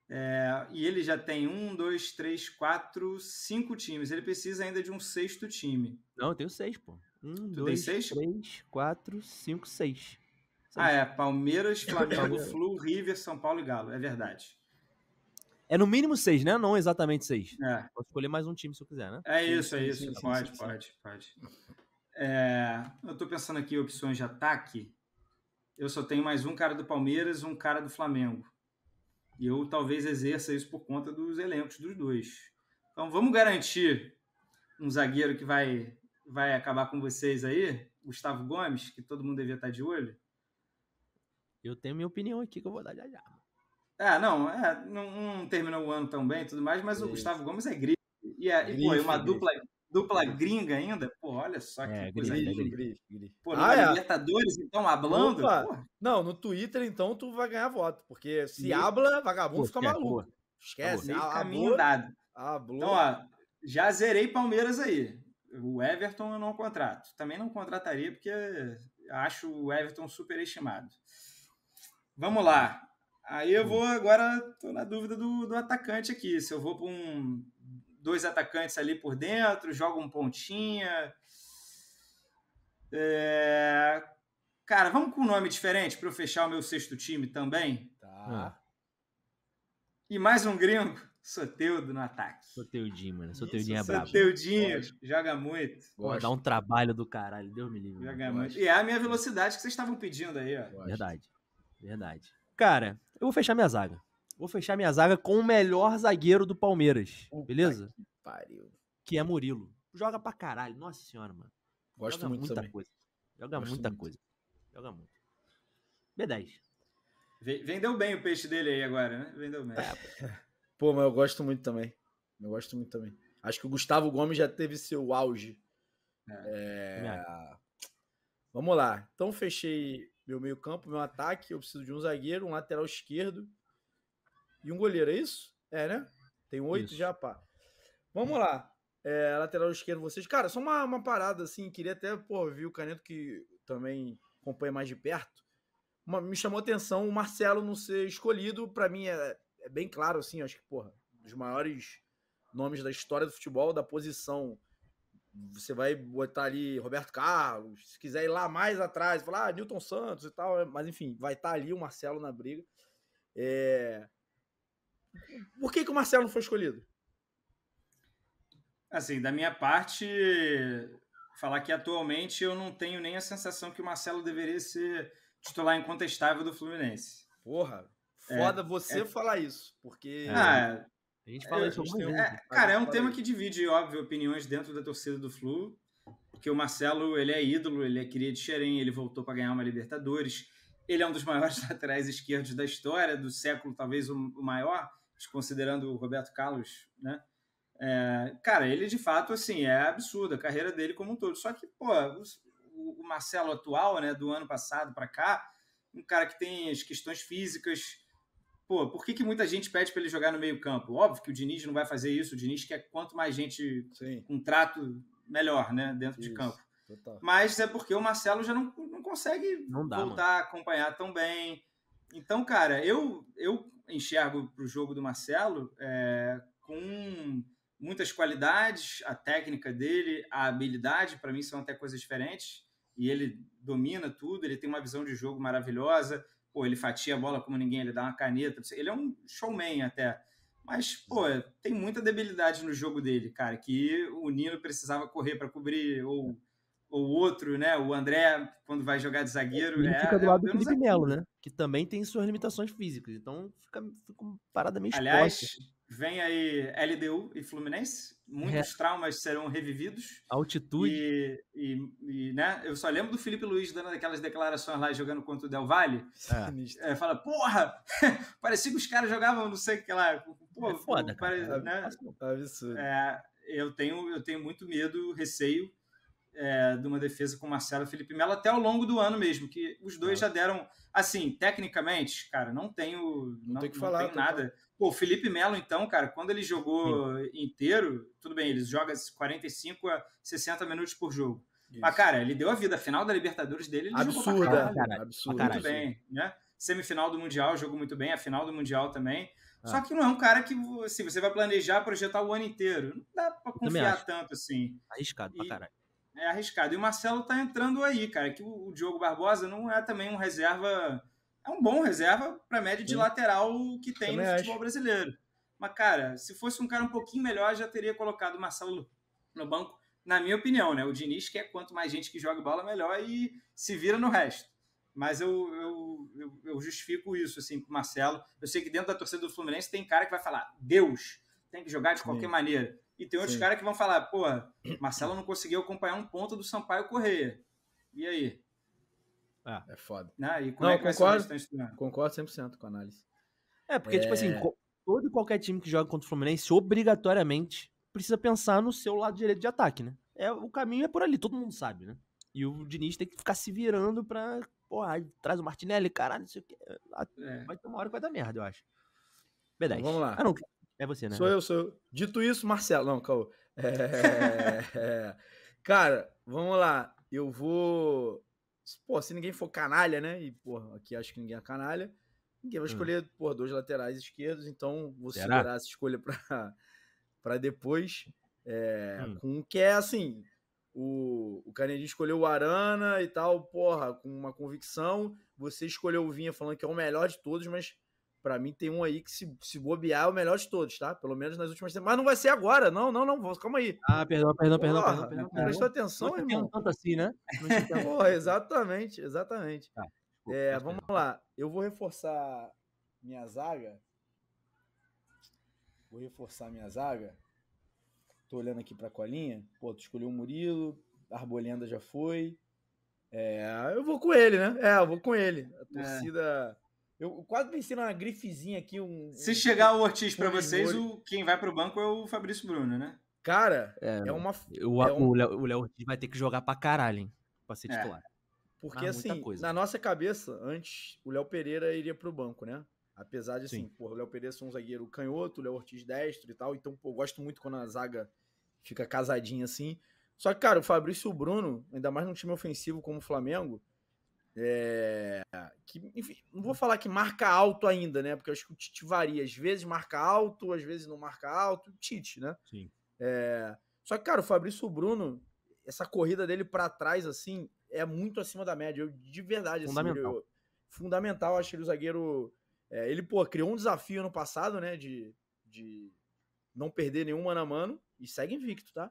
É, e ele já tem um, dois, três, quatro, cinco times. Ele precisa ainda de um sexto time. Não, eu tenho seis, pô. Um, tu dois, seis? três, quatro, cinco, seis. Ah, seis. Ah, é. Palmeiras, Flamengo, Flu, River, São Paulo e Galo. É verdade. É no mínimo seis, né? Não exatamente seis. É. Posso escolher mais um time se eu quiser, né? É isso, é sim, é isso. Sim, sim, pode, pode, pode, é, eu tô pensando aqui opções de ataque. Eu só tenho mais um cara do Palmeiras um cara do Flamengo. E eu talvez exerça isso por conta dos elencos dos dois. Então vamos garantir um zagueiro que vai, vai acabar com vocês aí, Gustavo Gomes, que todo mundo devia estar de olho. Eu tenho minha opinião aqui que eu vou dar já já. É, não, é, não, não, terminou o ano tão bem e tudo mais, mas Isso. o Gustavo Gomes é gringo E, é, e pô, é uma dupla, dupla gringa ainda, pô, olha só é, que é, coisa linda. gringo. grife. Pô, ah, é. Libertadores, então, hablando? Não, no Twitter, então, tu vai ganhar voto, porque se e... habla, vagabundo pô, fica é maluco. Pô. Esquece. Meio caminho dado. Então, ó, já zerei Palmeiras aí. O Everton eu não contrato. Também não contrataria, porque acho o Everton superestimado. Vamos lá. Aí eu vou agora, tô na dúvida do, do atacante aqui. Se eu vou para um dois atacantes ali por dentro, jogo um pontinha. É... Cara, vamos com um nome diferente para eu fechar o meu sexto time também. Tá. Ah. E mais um gringo, Soteudo no ataque. Soteudinho, mano. Soteudinho é brabo. Soteudinho, joga muito. Pô, dá um trabalho do caralho, Deus me livre. Joga muito. E é a minha velocidade que vocês estavam pedindo aí, ó. Verdade. Verdade. Cara, eu vou fechar minha zaga. Vou fechar minha zaga com o melhor zagueiro do Palmeiras, Opa, beleza? Que pariu. Que é Murilo. Joga pra caralho, nossa senhora, mano. Gosto Joga muito muita também. coisa. Joga Gosto muita muito. coisa. Joga muito. B10. Vendeu bem o peixe dele aí agora, né? Vendeu bem. É, pô, mas eu gosto muito também. Eu gosto muito também. Acho que o Gustavo Gomes já teve seu auge. É. É... Vamos lá. Então fechei meu meio-campo, meu ataque. Eu preciso de um zagueiro, um lateral esquerdo e um goleiro, é isso? É, né? Tem oito já, pá. Vamos lá. É, lateral esquerdo, vocês. Cara, só uma, uma parada assim, queria até, pô, vir o Caneto que também acompanha mais de perto. Uma, me chamou atenção o Marcelo não ser escolhido. Para mim é, é, bem claro, assim, acho que, porra, dos maiores nomes da história do futebol, da posição você vai botar ali Roberto Carlos, se quiser ir lá mais atrás, falar ah, Newton Santos e tal, é, mas enfim, vai estar tá ali o Marcelo na briga. É... Por que, que o Marcelo não foi escolhido? Assim, da minha parte, falar que atualmente eu não tenho nem a sensação que o Marcelo deveria ser titular incontestável do Fluminense. Porra, é, foda é, você é... falar isso, porque. Ah, a gente fala é, isso algumas vezes. É, cara, é um tema que divide, óbvio, opiniões dentro da torcida do Flu, porque o Marcelo, ele é ídolo, ele é queria de Xerém, ele voltou para ganhar uma Libertadores, ele é um dos maiores laterais esquerdos da história, do século talvez o maior, considerando o Roberto Carlos, né? É, cara, ele de fato, assim, é absurda a carreira dele como um todo. Só que, pô, o, o Marcelo atual, né, do ano passado para cá, um cara que tem as questões físicas, Pô, por que, que muita gente pede para ele jogar no meio-campo? Óbvio que o Diniz não vai fazer isso. O Diniz quer quanto mais gente Sim. trato melhor, né? Dentro isso. de campo. Total. Mas é porque o Marcelo já não, não consegue não dá, voltar mano. a acompanhar tão bem. Então, cara, eu, eu enxergo para o jogo do Marcelo é, com muitas qualidades, a técnica dele, a habilidade, para mim são até coisas diferentes, e ele domina tudo, ele tem uma visão de jogo maravilhosa, pô, ele fatia a bola como ninguém, ele dá uma caneta. Ele é um showman até. Mas, pô, tem muita debilidade no jogo dele, cara, que o Nino precisava correr para cobrir, ou o outro, né? O André, quando vai jogar de zagueiro. É, fica do é lado é, do Felipe Melo, né? Que também tem suas limitações físicas. Então fica, fica uma parada meio Aliás, exposta. Vem aí LDU e Fluminense, muitos é. traumas serão revividos. Altitude. E, e, e, né, eu só lembro do Felipe Luiz dando aquelas declarações lá jogando contra o Del Valle. É. É, fala, porra! parecia que os caras jogavam, não sei o que lá. Pô, é foda, pare... É né? Absurdo. É é, eu, tenho, eu tenho muito medo, receio de uma defesa com Marcelo e Felipe Melo até ao longo do ano mesmo, que os dois já deram. Assim, tecnicamente, cara, não tenho. Não, não, falar, tenho nada. Falando Pô, o Felipe Melo, então, cara, quando ele jogou Sim. inteiro, tudo bem, ele joga 45 a 60 minutos por jogo. Isso. Mas, cara, ele deu a vida. A final da Libertadores dele, ele absurda, jogou pra caralho. Absurda, Muito bem, né? Semifinal do Mundial jogou muito bem, a final do Mundial também. Ah. Só que não é um cara que, assim, você vai planejar, projetar o ano inteiro. Não dá pra confiar tanto, assim. Arriscado pra caralho. É arriscado. E o Marcelo tá entrando aí, cara, que o Diogo Barbosa não é também um reserva é um bom reserva para a média de Sim. lateral que tem Também no futebol acho. brasileiro. Mas, cara, se fosse um cara um pouquinho melhor, já teria colocado o Marcelo no banco, na minha opinião, né? O Diniz quer é quanto mais gente que joga bola, melhor e se vira no resto. Mas eu, eu, eu, eu justifico isso, assim, pro Marcelo. Eu sei que dentro da torcida do Fluminense tem cara que vai falar, Deus, tem que jogar de Sim. qualquer maneira. E tem outros caras que vão falar, pô, Marcelo não conseguiu acompanhar um ponto do Sampaio Correia. E aí? Ah. É foda. Ah, e como Não, é que concordo, concordo 100% com a análise. É, porque, é... tipo assim, é. todo e qualquer time que joga contra o Fluminense, obrigatoriamente, precisa pensar no seu lado direito de ataque, né? É, o caminho é por ali, todo mundo sabe, né? E o Diniz tem que ficar se virando pra. Porra, traz o Martinelli, caralho, não sei o quê. É. Vai ter uma hora que vai dar merda, eu acho. Então, Verdade. Então, vamos lá. Ah, não, é você, né? Sou eu, sou eu. Dito isso, Marcelo. Não, calma. É, é... cara, vamos lá. Eu vou pô, se ninguém for canalha, né? E, pô, aqui acho que ninguém é canalha. Ninguém vai hum. escolher, hum. pô, dois laterais esquerdos, então vou Será? segurar essa escolha para depois. É, hum. Com que é assim. O, o Canedinho escolheu o Arana e tal, porra, com uma convicção. Você escolheu o Vinha falando que é o melhor de todos, mas para mim tem um aí que se, se bobear é o melhor de todos, tá? Pelo menos nas últimas semanas. Mas não vai ser agora, não, não, não. Calma aí. Ah, perdão, perdão, Porra, perdão, perdão, perdão. prestou atenção, não irmão. Tanto assim, né? Porra, assim, né? exatamente, exatamente. Tá, desculpa, é, vamos perdão. lá. Eu vou reforçar minha zaga. Vou reforçar minha zaga. Tô olhando aqui pra colinha. Pô, tu escolheu o Murilo, Arbolenda já foi. É, eu vou com ele, né? É, eu vou com ele. A é. torcida. É eu quase pensei numa grifezinha aqui. Um, Se um, chegar o Ortiz um para vocês, o, quem vai para o banco é o Fabrício Bruno, né? Cara, é, é uma. O, é um... o, Léo, Ortiz vai ter que jogar para caralho, hein? Pra ser é. titular. É. Porque, assim, na nossa cabeça, antes o Léo Pereira iria para o banco, né? Apesar de, assim, pô, o Léo Pereira é um zagueiro canhoto, o Léo Ortiz destro e tal. Então, pô, eu gosto muito quando a zaga fica casadinha assim. Só que, cara, o Fabrício Bruno, ainda mais num time ofensivo como o Flamengo, é, que, enfim, não vou falar que marca alto ainda, né? Porque eu acho que o Tite varia. Às vezes marca alto, às vezes não marca alto. Tite, né? Sim. É, só que, cara, o Fabrício Bruno, essa corrida dele para trás, assim, é muito acima da média. Eu, de verdade, assim, fundamental. Assim, eu, fundamental, acho ele o zagueiro. É, ele, pô, criou um desafio no passado, né? De, de não perder nenhum mano a mano. E segue invicto, tá?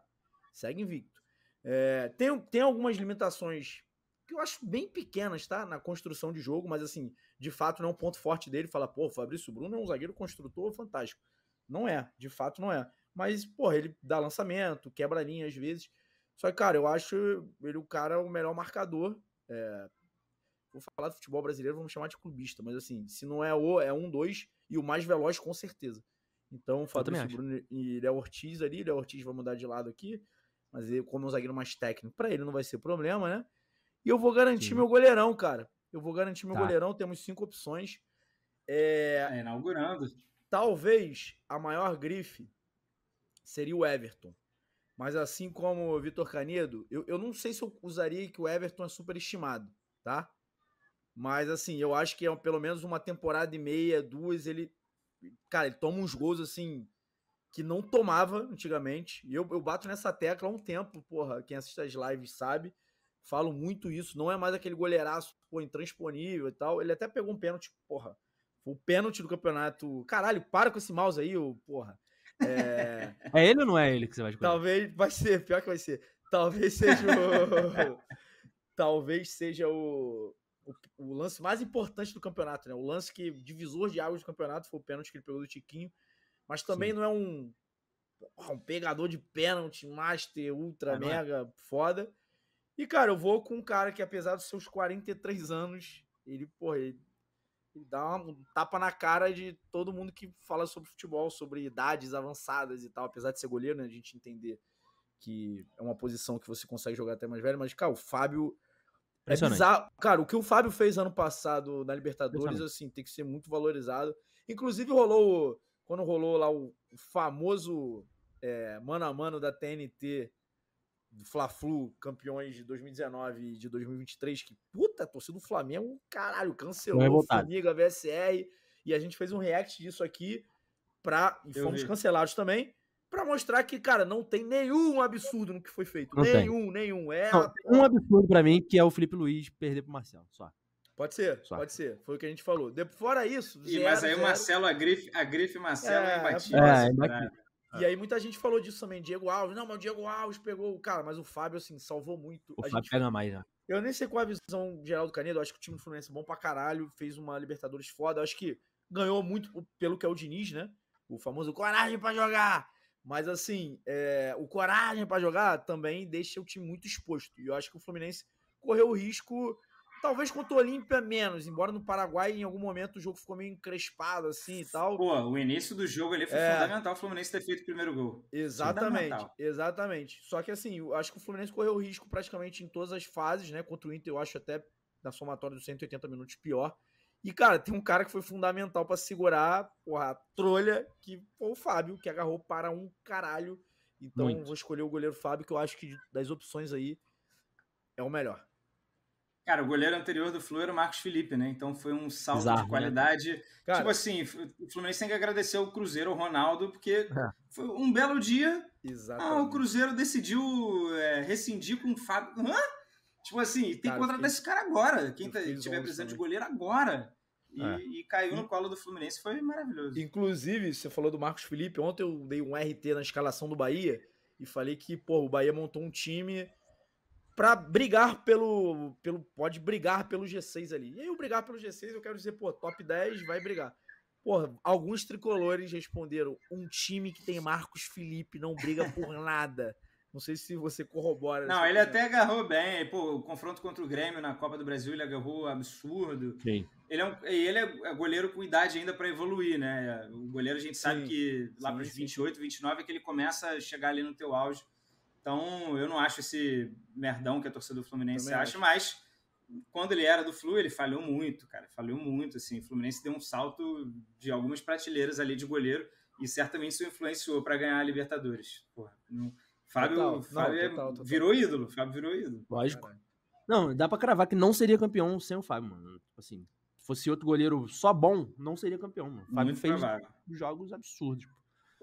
Segue invicto. É, tem, tem algumas limitações que eu acho bem pequenas, tá? Na construção de jogo, mas assim, de fato não é um ponto forte dele. Fala, pô, Fabrício Bruno é um zagueiro construtor fantástico. Não é, de fato não é. Mas, pô ele dá lançamento, quebra linha às vezes. Só que, cara, eu acho ele o cara o melhor marcador. É... Vou falar do futebol brasileiro, vamos chamar de clubista, mas assim, se não é o, é um, dois e o mais veloz, com certeza. Então, Fabrício Bruno e Léo Ortiz ali, Léo Ortiz vai mudar de lado aqui, mas ele, como é um zagueiro mais técnico, para ele não vai ser problema, né? E eu vou garantir Sim. meu goleirão, cara. Eu vou garantir meu tá. goleirão, temos cinco opções. É... é... inaugurando. Talvez a maior grife seria o Everton. Mas assim como o Vitor Canedo, eu, eu não sei se eu usaria que o Everton é superestimado, tá? Mas assim, eu acho que é pelo menos uma temporada e meia, duas, ele. Cara, ele toma uns gols assim que não tomava antigamente. E eu, eu bato nessa tecla há um tempo, porra. Quem assiste as lives sabe. Falo muito isso. Não é mais aquele goleiraço, pô, intransponível e tal. Ele até pegou um pênalti, porra. Foi o pênalti do campeonato. Caralho, para com esse mouse aí, ô, porra. É... é ele ou não é ele que você vai escolher? Talvez vai ser, pior que vai ser. Talvez seja o. Talvez seja o... o, o, lance mais importante do campeonato, né? O lance que divisor de águas do campeonato foi o pênalti que ele pegou do Tiquinho. Mas também Sim. não é um um pegador de pênalti, master, ultra, ah, é. mega, é? foda. E, cara, eu vou com um cara que, apesar dos seus 43 anos, ele, porra, ele, ele dá um tapa na cara de todo mundo que fala sobre futebol, sobre idades avançadas e tal. Apesar de ser goleiro, né, a gente entender que é uma posição que você consegue jogar até mais velho. Mas, cara, o Fábio. É bizarro. Cara, o que o Fábio fez ano passado na Libertadores, assim, tem que ser muito valorizado. Inclusive, rolou. Quando rolou lá o famoso é, mano a mano da TNT do Fla-Flu, campeões de 2019 e de 2023, que puta, torcida do Flamengo, caralho, cancelou a VSR, e a gente fez um react disso aqui pra, e fomos cancelados também, para mostrar que, cara, não tem nenhum absurdo no que foi feito. Não nenhum, tem. nenhum. É não, Um absurdo para mim que é o Felipe Luiz perder pro Marcelo, só. Pode ser, só. pode ser. Foi o que a gente falou. De, fora isso. Zero, e, mas aí o Marcelo, a grife, a grife Marcelo é, é imbatível. É, é é. E aí muita gente falou disso também, Diego Alves. Não, mas o Diego Alves pegou o cara, mas o Fábio, assim, salvou muito. O a Fábio gente... pega mais, né? Eu nem sei qual é a visão geral do Canedo. Eu acho que o time do Fluminense é bom pra caralho, fez uma Libertadores foda. Eu acho que ganhou muito pelo que é o Diniz, né? O famoso coragem para jogar. Mas assim, é... o coragem para jogar também deixa o time muito exposto. E eu acho que o Fluminense correu o risco Talvez contra o Olímpia menos, embora no Paraguai em algum momento o jogo ficou meio encrespado assim e tal. Pô, o início do jogo ali foi é... fundamental o Fluminense ter feito o primeiro gol. Exatamente, exatamente. Só que assim, eu acho que o Fluminense correu risco praticamente em todas as fases, né? Contra o Inter eu acho até na somatória dos 180 minutos pior. E cara, tem um cara que foi fundamental para segurar porra, a trolha, que foi o Fábio, que agarrou para um caralho. Então Muito. vou escolher o goleiro Fábio, que eu acho que das opções aí é o melhor. Cara, o goleiro anterior do Flu era o Marcos Felipe, né? Então foi um salto Exato, de né? qualidade. Né? Cara, tipo assim, o Fluminense tem que agradecer o Cruzeiro, o Ronaldo, porque é. foi um belo dia. Exatamente. Ah, o Cruzeiro decidiu é, rescindir com o Fábio. Hã? Tipo assim, tem cara, que contratar esse cara agora. Quem tá, tiver presente de goleiro agora. E, é. e, caiu no colo do Fluminense, foi maravilhoso. Inclusive, você falou do Marcos Felipe. Ontem eu dei um RT na escalação do Bahia e falei que, pô, o Bahia montou um time para brigar pelo, pelo. Pode brigar pelo G6 ali. E aí, eu brigar pelo G6, eu quero dizer, pô, top 10 vai brigar. Porra, alguns tricolores responderam: um time que tem Marcos Felipe não briga por nada. Não sei se você corrobora. Não, ele até agarrou bem. Pô, o confronto contra o Grêmio na Copa do Brasil, ele agarrou absurdo. Sim. Ele é, um, ele é, é goleiro com idade ainda para evoluir, né? O goleiro a gente sabe que lá para os 28, 29 é que ele começa a chegar ali no teu auge. Então, eu não acho esse merdão que a torcida do Fluminense Também acha, acho. mas quando ele era do Flu, ele falhou muito, cara. Falhou muito, assim. O Fluminense deu um salto de algumas prateleiras ali de goleiro e certamente isso influenciou para ganhar a Libertadores. Porra, não... Fábio, total, Fábio não, é total, total. virou ídolo. Fábio virou ídolo. Lógico. Não, dá pra cravar que não seria campeão sem o Fábio, mano. Tipo assim, fosse outro goleiro só bom, não seria campeão, mano. Fábio muito fez provável. jogos absurdos.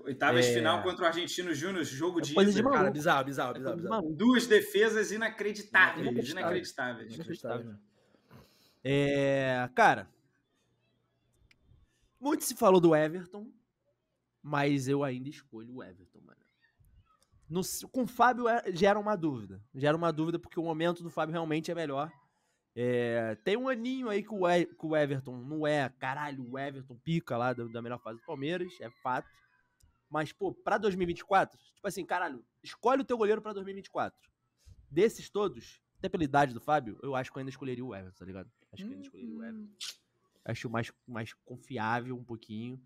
Oitavas é... final contra o Argentino Júnior, jogo é de, coisa de maluco. cara, bizarro, bizarro, é bizarro, bizarro. Duas defesas inacreditáveis, inacreditáveis. inacreditáveis. inacreditáveis. É, cara, muito se falou do Everton, mas eu ainda escolho o Everton, mano. No, com o Fábio é, gera uma dúvida. Gera uma dúvida porque o momento do Fábio realmente é melhor. É, tem um aninho aí que o, que o Everton não é, caralho, o Everton pica lá da, da melhor fase do Palmeiras, é fato. Mas, pô, pra 2024, tipo assim, caralho, escolhe o teu goleiro pra 2024. Desses todos, até pela idade do Fábio, eu acho que eu ainda escolheria o Everton, tá ligado? Acho que eu ainda escolheria o Everton. Hum. Acho mais, mais confiável um pouquinho.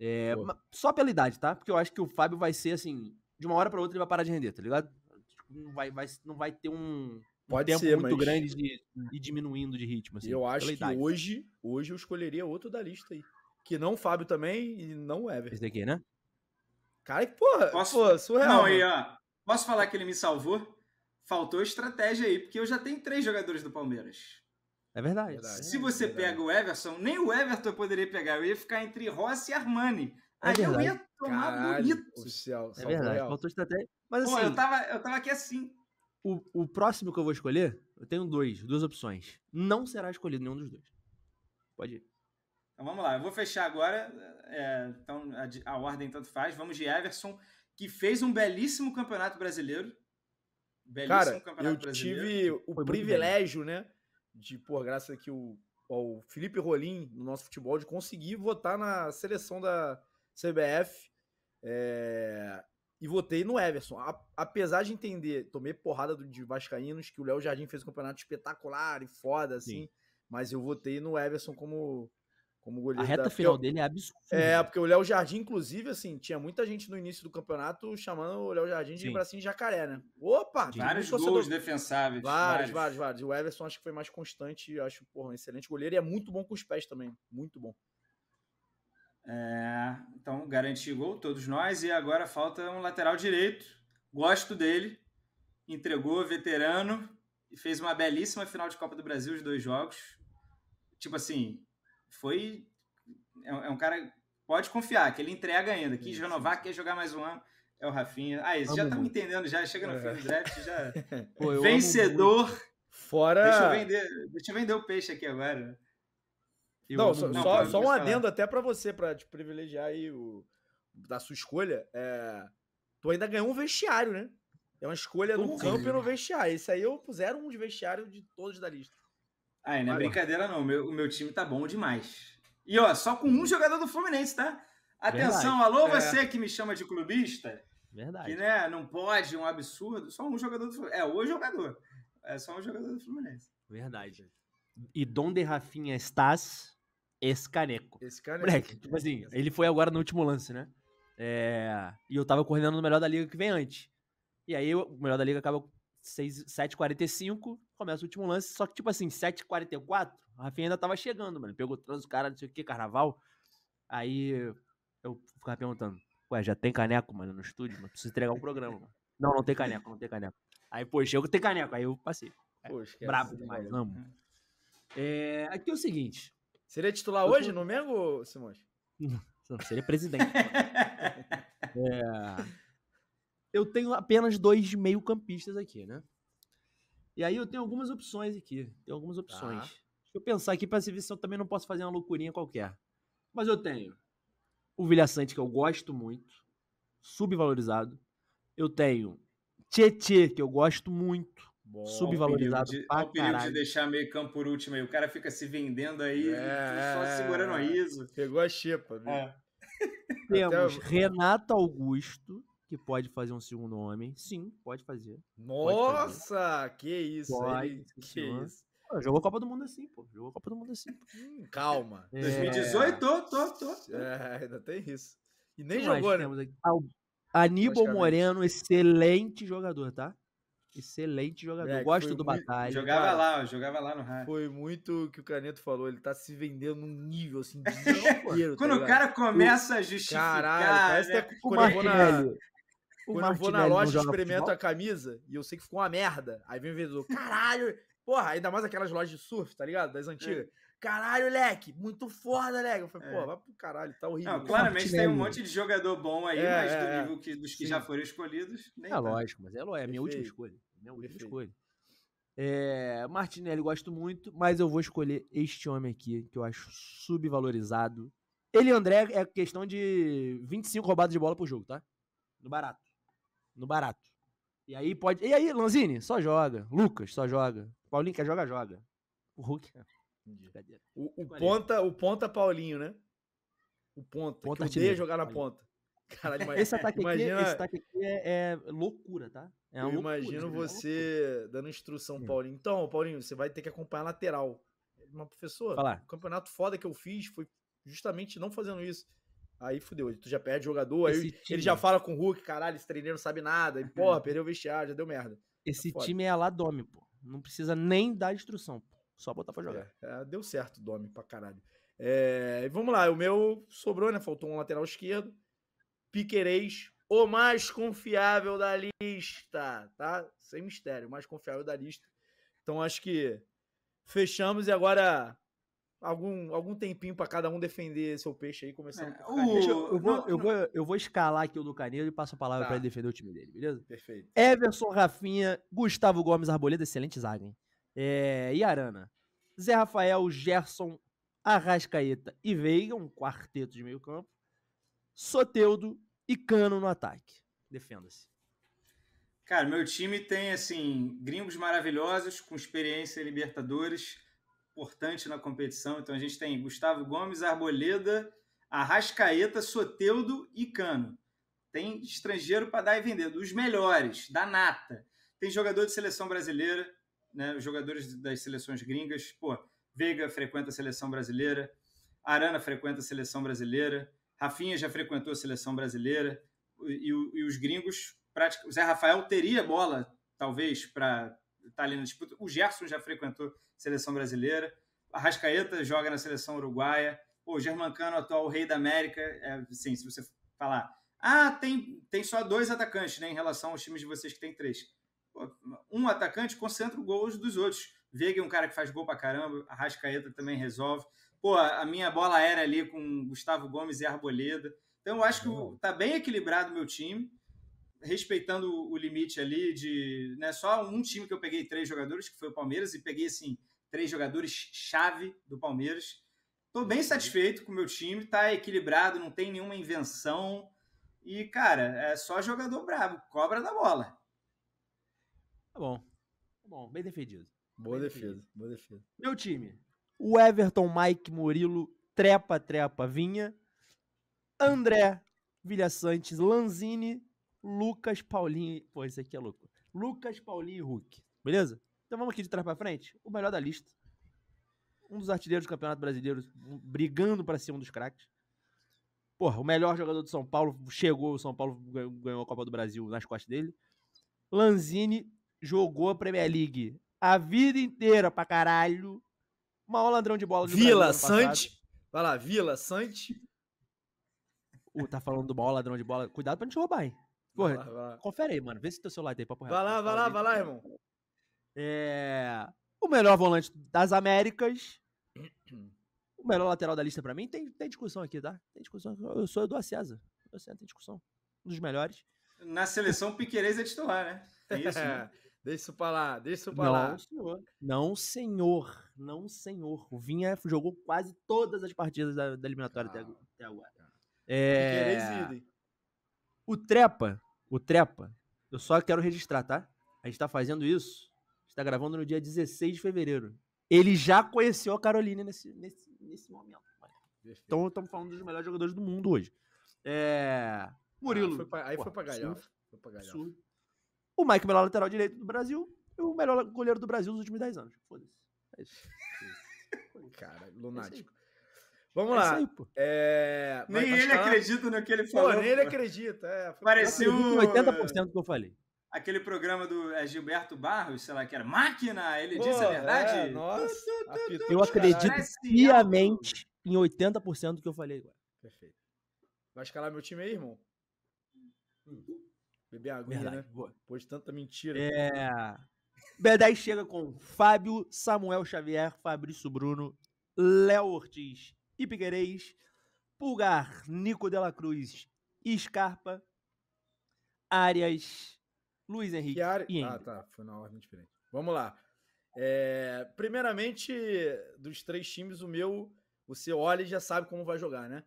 É, só pela idade, tá? Porque eu acho que o Fábio vai ser assim, de uma hora pra outra ele vai parar de render, tá ligado? Tipo, não vai, vai, não vai ter um, Pode um tempo ser, muito mas... grande e diminuindo de ritmo. Assim, eu acho que tá? hoje, hoje eu escolheria outro da lista aí. Que não o Fábio também e não o Everton. Esse daqui, né? Cara, que porra, posso... Pô, surreal. Não, e ó, posso falar que ele me salvou? Faltou estratégia aí, porque eu já tenho três jogadores do Palmeiras. É verdade. Se é você é verdade. pega o Everson, nem o Everton eu poderia pegar. Eu ia ficar entre Rossi e Armani. É aí eu ia tomar Caralho, bonito. Céu, é verdade, real. faltou estratégia. Mas Pô, assim, eu tava, eu tava aqui assim. O, o próximo que eu vou escolher, eu tenho dois, duas opções. Não será escolhido nenhum dos dois. Pode ir. Então vamos lá, eu vou fechar agora. É, então a, a, ordem tanto faz. Vamos de Everson, que fez um belíssimo campeonato brasileiro. Belíssimo Cara, campeonato eu brasileiro. tive o Foi privilégio, né? De, por graças aqui o, ao Felipe Rolim, no nosso futebol, de conseguir votar na seleção da CBF. É, e votei no Everson. A, apesar de entender, tomei porrada do, de Vascaínos, que o Léo Jardim fez um campeonato espetacular e foda, assim. Sim. Mas eu votei no Everson como como goleiro. A reta da... final dele é absurda. É, porque o Léo Jardim, inclusive, assim, tinha muita gente no início do campeonato chamando o Léo Jardim de bracinho de jacaré, né? Opa! Vários gols torcedor... defensáveis. Vários, vários, vários, vários, O Everson acho que foi mais constante, acho, porra, um excelente goleiro e é muito bom com os pés também. Muito bom. É, então, garantiu gol, todos nós, e agora falta um lateral direito. Gosto dele, entregou, veterano, e fez uma belíssima final de Copa do Brasil, os dois jogos. Tipo assim, foi. É, é, um cara. Pode confiar, que ele entrega ainda. que renovar, quer jogar mais um ano. É o Rafinha. Ah, esse já tá me entendendo, já chega no é. fim do draft, já. Pô, Vencedor. Fora. Deixa eu, vender, deixa eu vender o peixe aqui agora. Eu não, só, não, só, só um adendo até para você, para te privilegiar aí o, da sua escolha. É, tu ainda ganhou um vestiário, né? É uma escolha Porra. no assim? campo e no vestiário. Esse aí eu puseram um de vestiário de todos da lista. Ai, não é brincadeira, não. o meu time tá bom demais. E ó, só com um jogador do Fluminense, tá? Atenção, Verdade. alô, é. você que me chama de clubista. Verdade. Que, né, não pode, é um absurdo. Só um jogador do Fluminense. É, o jogador. É só um jogador do Fluminense. Verdade. E donde Rafinha estás, escaneco. Escaneco. Moleque, tipo assim, ele foi agora no último lance, né? É... E eu tava correndo no melhor da liga que vem antes. E aí o melhor da liga acaba 7h45, Começa o último lance, só que tipo assim, 7h44, o Rafinha ainda tava chegando, mano. Pegou trans, o cara, não sei o que, carnaval. Aí eu ficava perguntando, ué, já tem caneco, mano, no estúdio? Mano? Preciso entregar um programa, mano. Não, não tem caneco, não tem caneco. Aí, pô, chegou, tem caneco. Aí eu passei. É, poxa, Brabo demais, amo. Hum. É, aqui é o seguinte. Seria titular hoje no Mengo, Simões? Não, seria presidente. é... Eu tenho apenas dois meio-campistas aqui, né? E aí eu tenho algumas opções aqui. Tem algumas opções. Tá. Deixa eu pensar aqui para ver se eu também não posso fazer uma loucurinha qualquer. Mas eu tenho o Vilha Sante, que eu gosto muito, subvalorizado. Eu tenho Tietê, que eu gosto muito, Bom, subvalorizado. Olha é o perigo de é deixar meio campo por último aí. O cara fica se vendendo aí, é, só é, segurando a ISO. Pegou a xepa, É. Temos Renato Augusto, que pode fazer um segundo homem. Sim, pode fazer. Nossa, pode fazer. que isso, pode, que senhor. isso. jogou Copa do Mundo assim, pô. Jogou Copa do Mundo assim. Hum, calma. É... 2018, tô, tô, tô. É, ainda tem isso. E nem jogou, né? Aníbal Moreno, excelente jogador, tá? Excelente jogador. É, Gosto do muito... Batalha. Jogava lá, jogava lá no rádio. Foi muito o que o Caneto falou. Ele tá se vendendo num nível assim de inteiro, tá Quando tá o cara começa a justificar. Caralho, parece né? que tá né, na... Quando eu vou na loja, experimento a camisa e eu sei que ficou uma merda. Aí vem o vendedor, caralho! Porra, ainda mais aquelas lojas de surf, tá ligado? Das antigas. É. Caralho, leque, muito foda, leque. Eu falei, é. pô, vai pro caralho, tá horrível. Não, claramente tem um monte de jogador bom aí, é, mas do é, é. nível que, dos que já foram escolhidos. Nem é tá. lógico, mas é, é a minha última escolha. É minha última Perfeito. escolha. É, Martinelli gosto muito, mas eu vou escolher este homem aqui, que eu acho subvalorizado. Ele e André é questão de 25 roubadas de bola por jogo, tá? No barato no barato. E aí pode. E aí, Lanzini, só joga. Lucas, só joga. Paulinho quer jogar, joga. O Hulk. É o, o ponta, o ponta Paulinho, né? O ponta. ponta que odeia jogar na ponta. Caralho, esse ataque imagina... aqui, esse ataque aqui é, é loucura, tá? É eu loucura, imagino é você é dando instrução, hum. Paulinho. Então, Paulinho, você vai ter que acompanhar a lateral. Uma professora, o campeonato foda que eu fiz foi justamente não fazendo isso. Aí fudeu, tu já perde jogador, aí time... ele já é fala com o Hulk, caralho, esse treineiro não sabe nada, e porra, é. perdeu o vestiário, já deu merda. Esse é time é a lá Dome, pô. Não precisa nem dar instrução, pô. Só botar pra jogar. É, deu certo o Dome pra caralho. É, vamos lá, o meu sobrou, né? Faltou um lateral esquerdo. Piquerez, o mais confiável da lista, tá? Sem mistério, o mais confiável da lista. Então acho que fechamos e agora algum, algum tempinho para cada um defender seu peixe aí, começando é, com o Eu, eu, vou, eu, Vou, eu vou escalar aqui o do Canedo e passo a palavra tá. para ele defender o time dele, beleza? Perfeito. Everson, Rafinha, Gustavo Gomes, Arboleda, excelente zaga, hein? É, e Arana. Zé Rafael, Gerson, Arrascaeta e Veiga, um quarteto de meio campo. Soteudo e Cano no ataque. Defenda-se. Cara, meu time tem, assim, gringos maravilhosos, com experiência em Libertadores, importante na competição. Então a gente tem Gustavo Gomes, Arboleda, Arrascaeta, Soteudo e Cano. Tem estrangeiro para dar e vender, dos melhores, da nata. Tem jogador de seleção brasileira, né, os jogadores das seleções gringas. Pô, Veiga frequenta a seleção brasileira, Arana frequenta a seleção brasileira, Rafinha já frequentou a seleção brasileira, e, e os gringos. Pratica... O Zé Rafael teria bola, talvez, para está ali na disputa. O Gerson já frequentou a seleção brasileira. A Rascaeta joga na seleção uruguaia. o Germancano, atual rei da América. É, sim, se você falar, ah, tem, tem só dois atacantes né, em relação aos times de vocês que tem três. um atacante concentra o gol dos outros. Veiga é um cara que faz gol pra caramba. A Rascaeta também resolve. Pô, a minha bola era ali com Gustavo Gomes e Arboleda. Então, eu acho que tá bem equilibrado o meu time respeitando o limite ali de. Né, só um time que eu peguei três jogadores, que foi o Palmeiras, e peguei assim, três jogadores chave do Palmeiras. Estou bem uhum. satisfeito com o meu time, está equilibrado, não tem nenhuma invenção. E, cara, é só jogador brabo, cobra da bola. Tá bom. Tá bom, bem defendido. Boa bem defesa, defendido. boa defesa. Meu time. O Everton, Mike, Murilo, Trepa, Trepa, Vinha. André, Vilha Santos, Lanzini, Lucas, Paulinho. Pô, isso aqui é louco. Lucas, Paulinho e Hulk. Beleza? Então vamos aqui de trás pra frente. O melhor da lista. Um dos artilheiros do Campeonato Brasileiro, brigando para ser um dos craques. Porra, o melhor jogador do São Paulo chegou, o São Paulo ganhou a Copa do Brasil nas costas dele. Lanzini jogou a Premier League a vida inteira pra caralho. Maior ladrão de bola do Vila, Sante. Vai lá, Vila, Sante. Uh, tá falando do maior ladrão de bola. Cuidado pra não roubar, hein? Porra, vai lá, vai lá. confere aí, mano. Vê se teu celular tem tá pra reto. Vai lá, vai lá, vai lá, irmão. É... O melhor volante das Américas. o melhor lateral da lista pra mim. Tem, tem discussão aqui, tá? Tem discussão. Eu sou Eduardo César. Eu sei, tem discussão. Um dos melhores. Na seleção, Piqueires é titular, né? isso, né? Deixa isso pra lá, deixa isso pra não, lá. Senhor. Não, senhor. Não, senhor. O Vinha jogou quase todas as partidas da, da eliminatória até, ah. até agora. É... O Trepa o Trepa, eu só quero registrar, tá? A gente tá fazendo isso. está gravando no dia 16 de fevereiro. Ele já conheceu a Caroline nesse, nesse, nesse momento. Então estamos falando dos melhores jogadores do mundo hoje. É... Murilo. Ah, foi aí foi pra galhofa. pra galhofa. O Mike, melhor lateral direito do Brasil. E o melhor goleiro do Brasil nos últimos 10 anos. Foda-se. É isso. Cara, lunático. É Vamos é lá. Aí, é... Nem ele falar? acredita no que ele falou. Pô, nem ele acredita. É, foi... Pareceu. 80% do que eu falei. Aquele programa do é, Gilberto Barros, sei lá, que era máquina, ele Pô, disse a é, verdade? Assim, é, nossa, eu acredito fiamente em 80% do que eu falei agora. Perfeito. Vai escalar meu time aí, irmão? Beber água, né? Depois de tanta mentira. É. B10 chega com Fábio, Samuel Xavier, Fabrício Bruno, Léo Ortiz e Piquerez, Pulgar, Nico de la Cruz e Scarpa, Arias, Luiz Henrique e, Ah, tá, foi na ordem diferente. Vamos lá. É... primeiramente, dos três times, o meu, você olha e já sabe como vai jogar, né?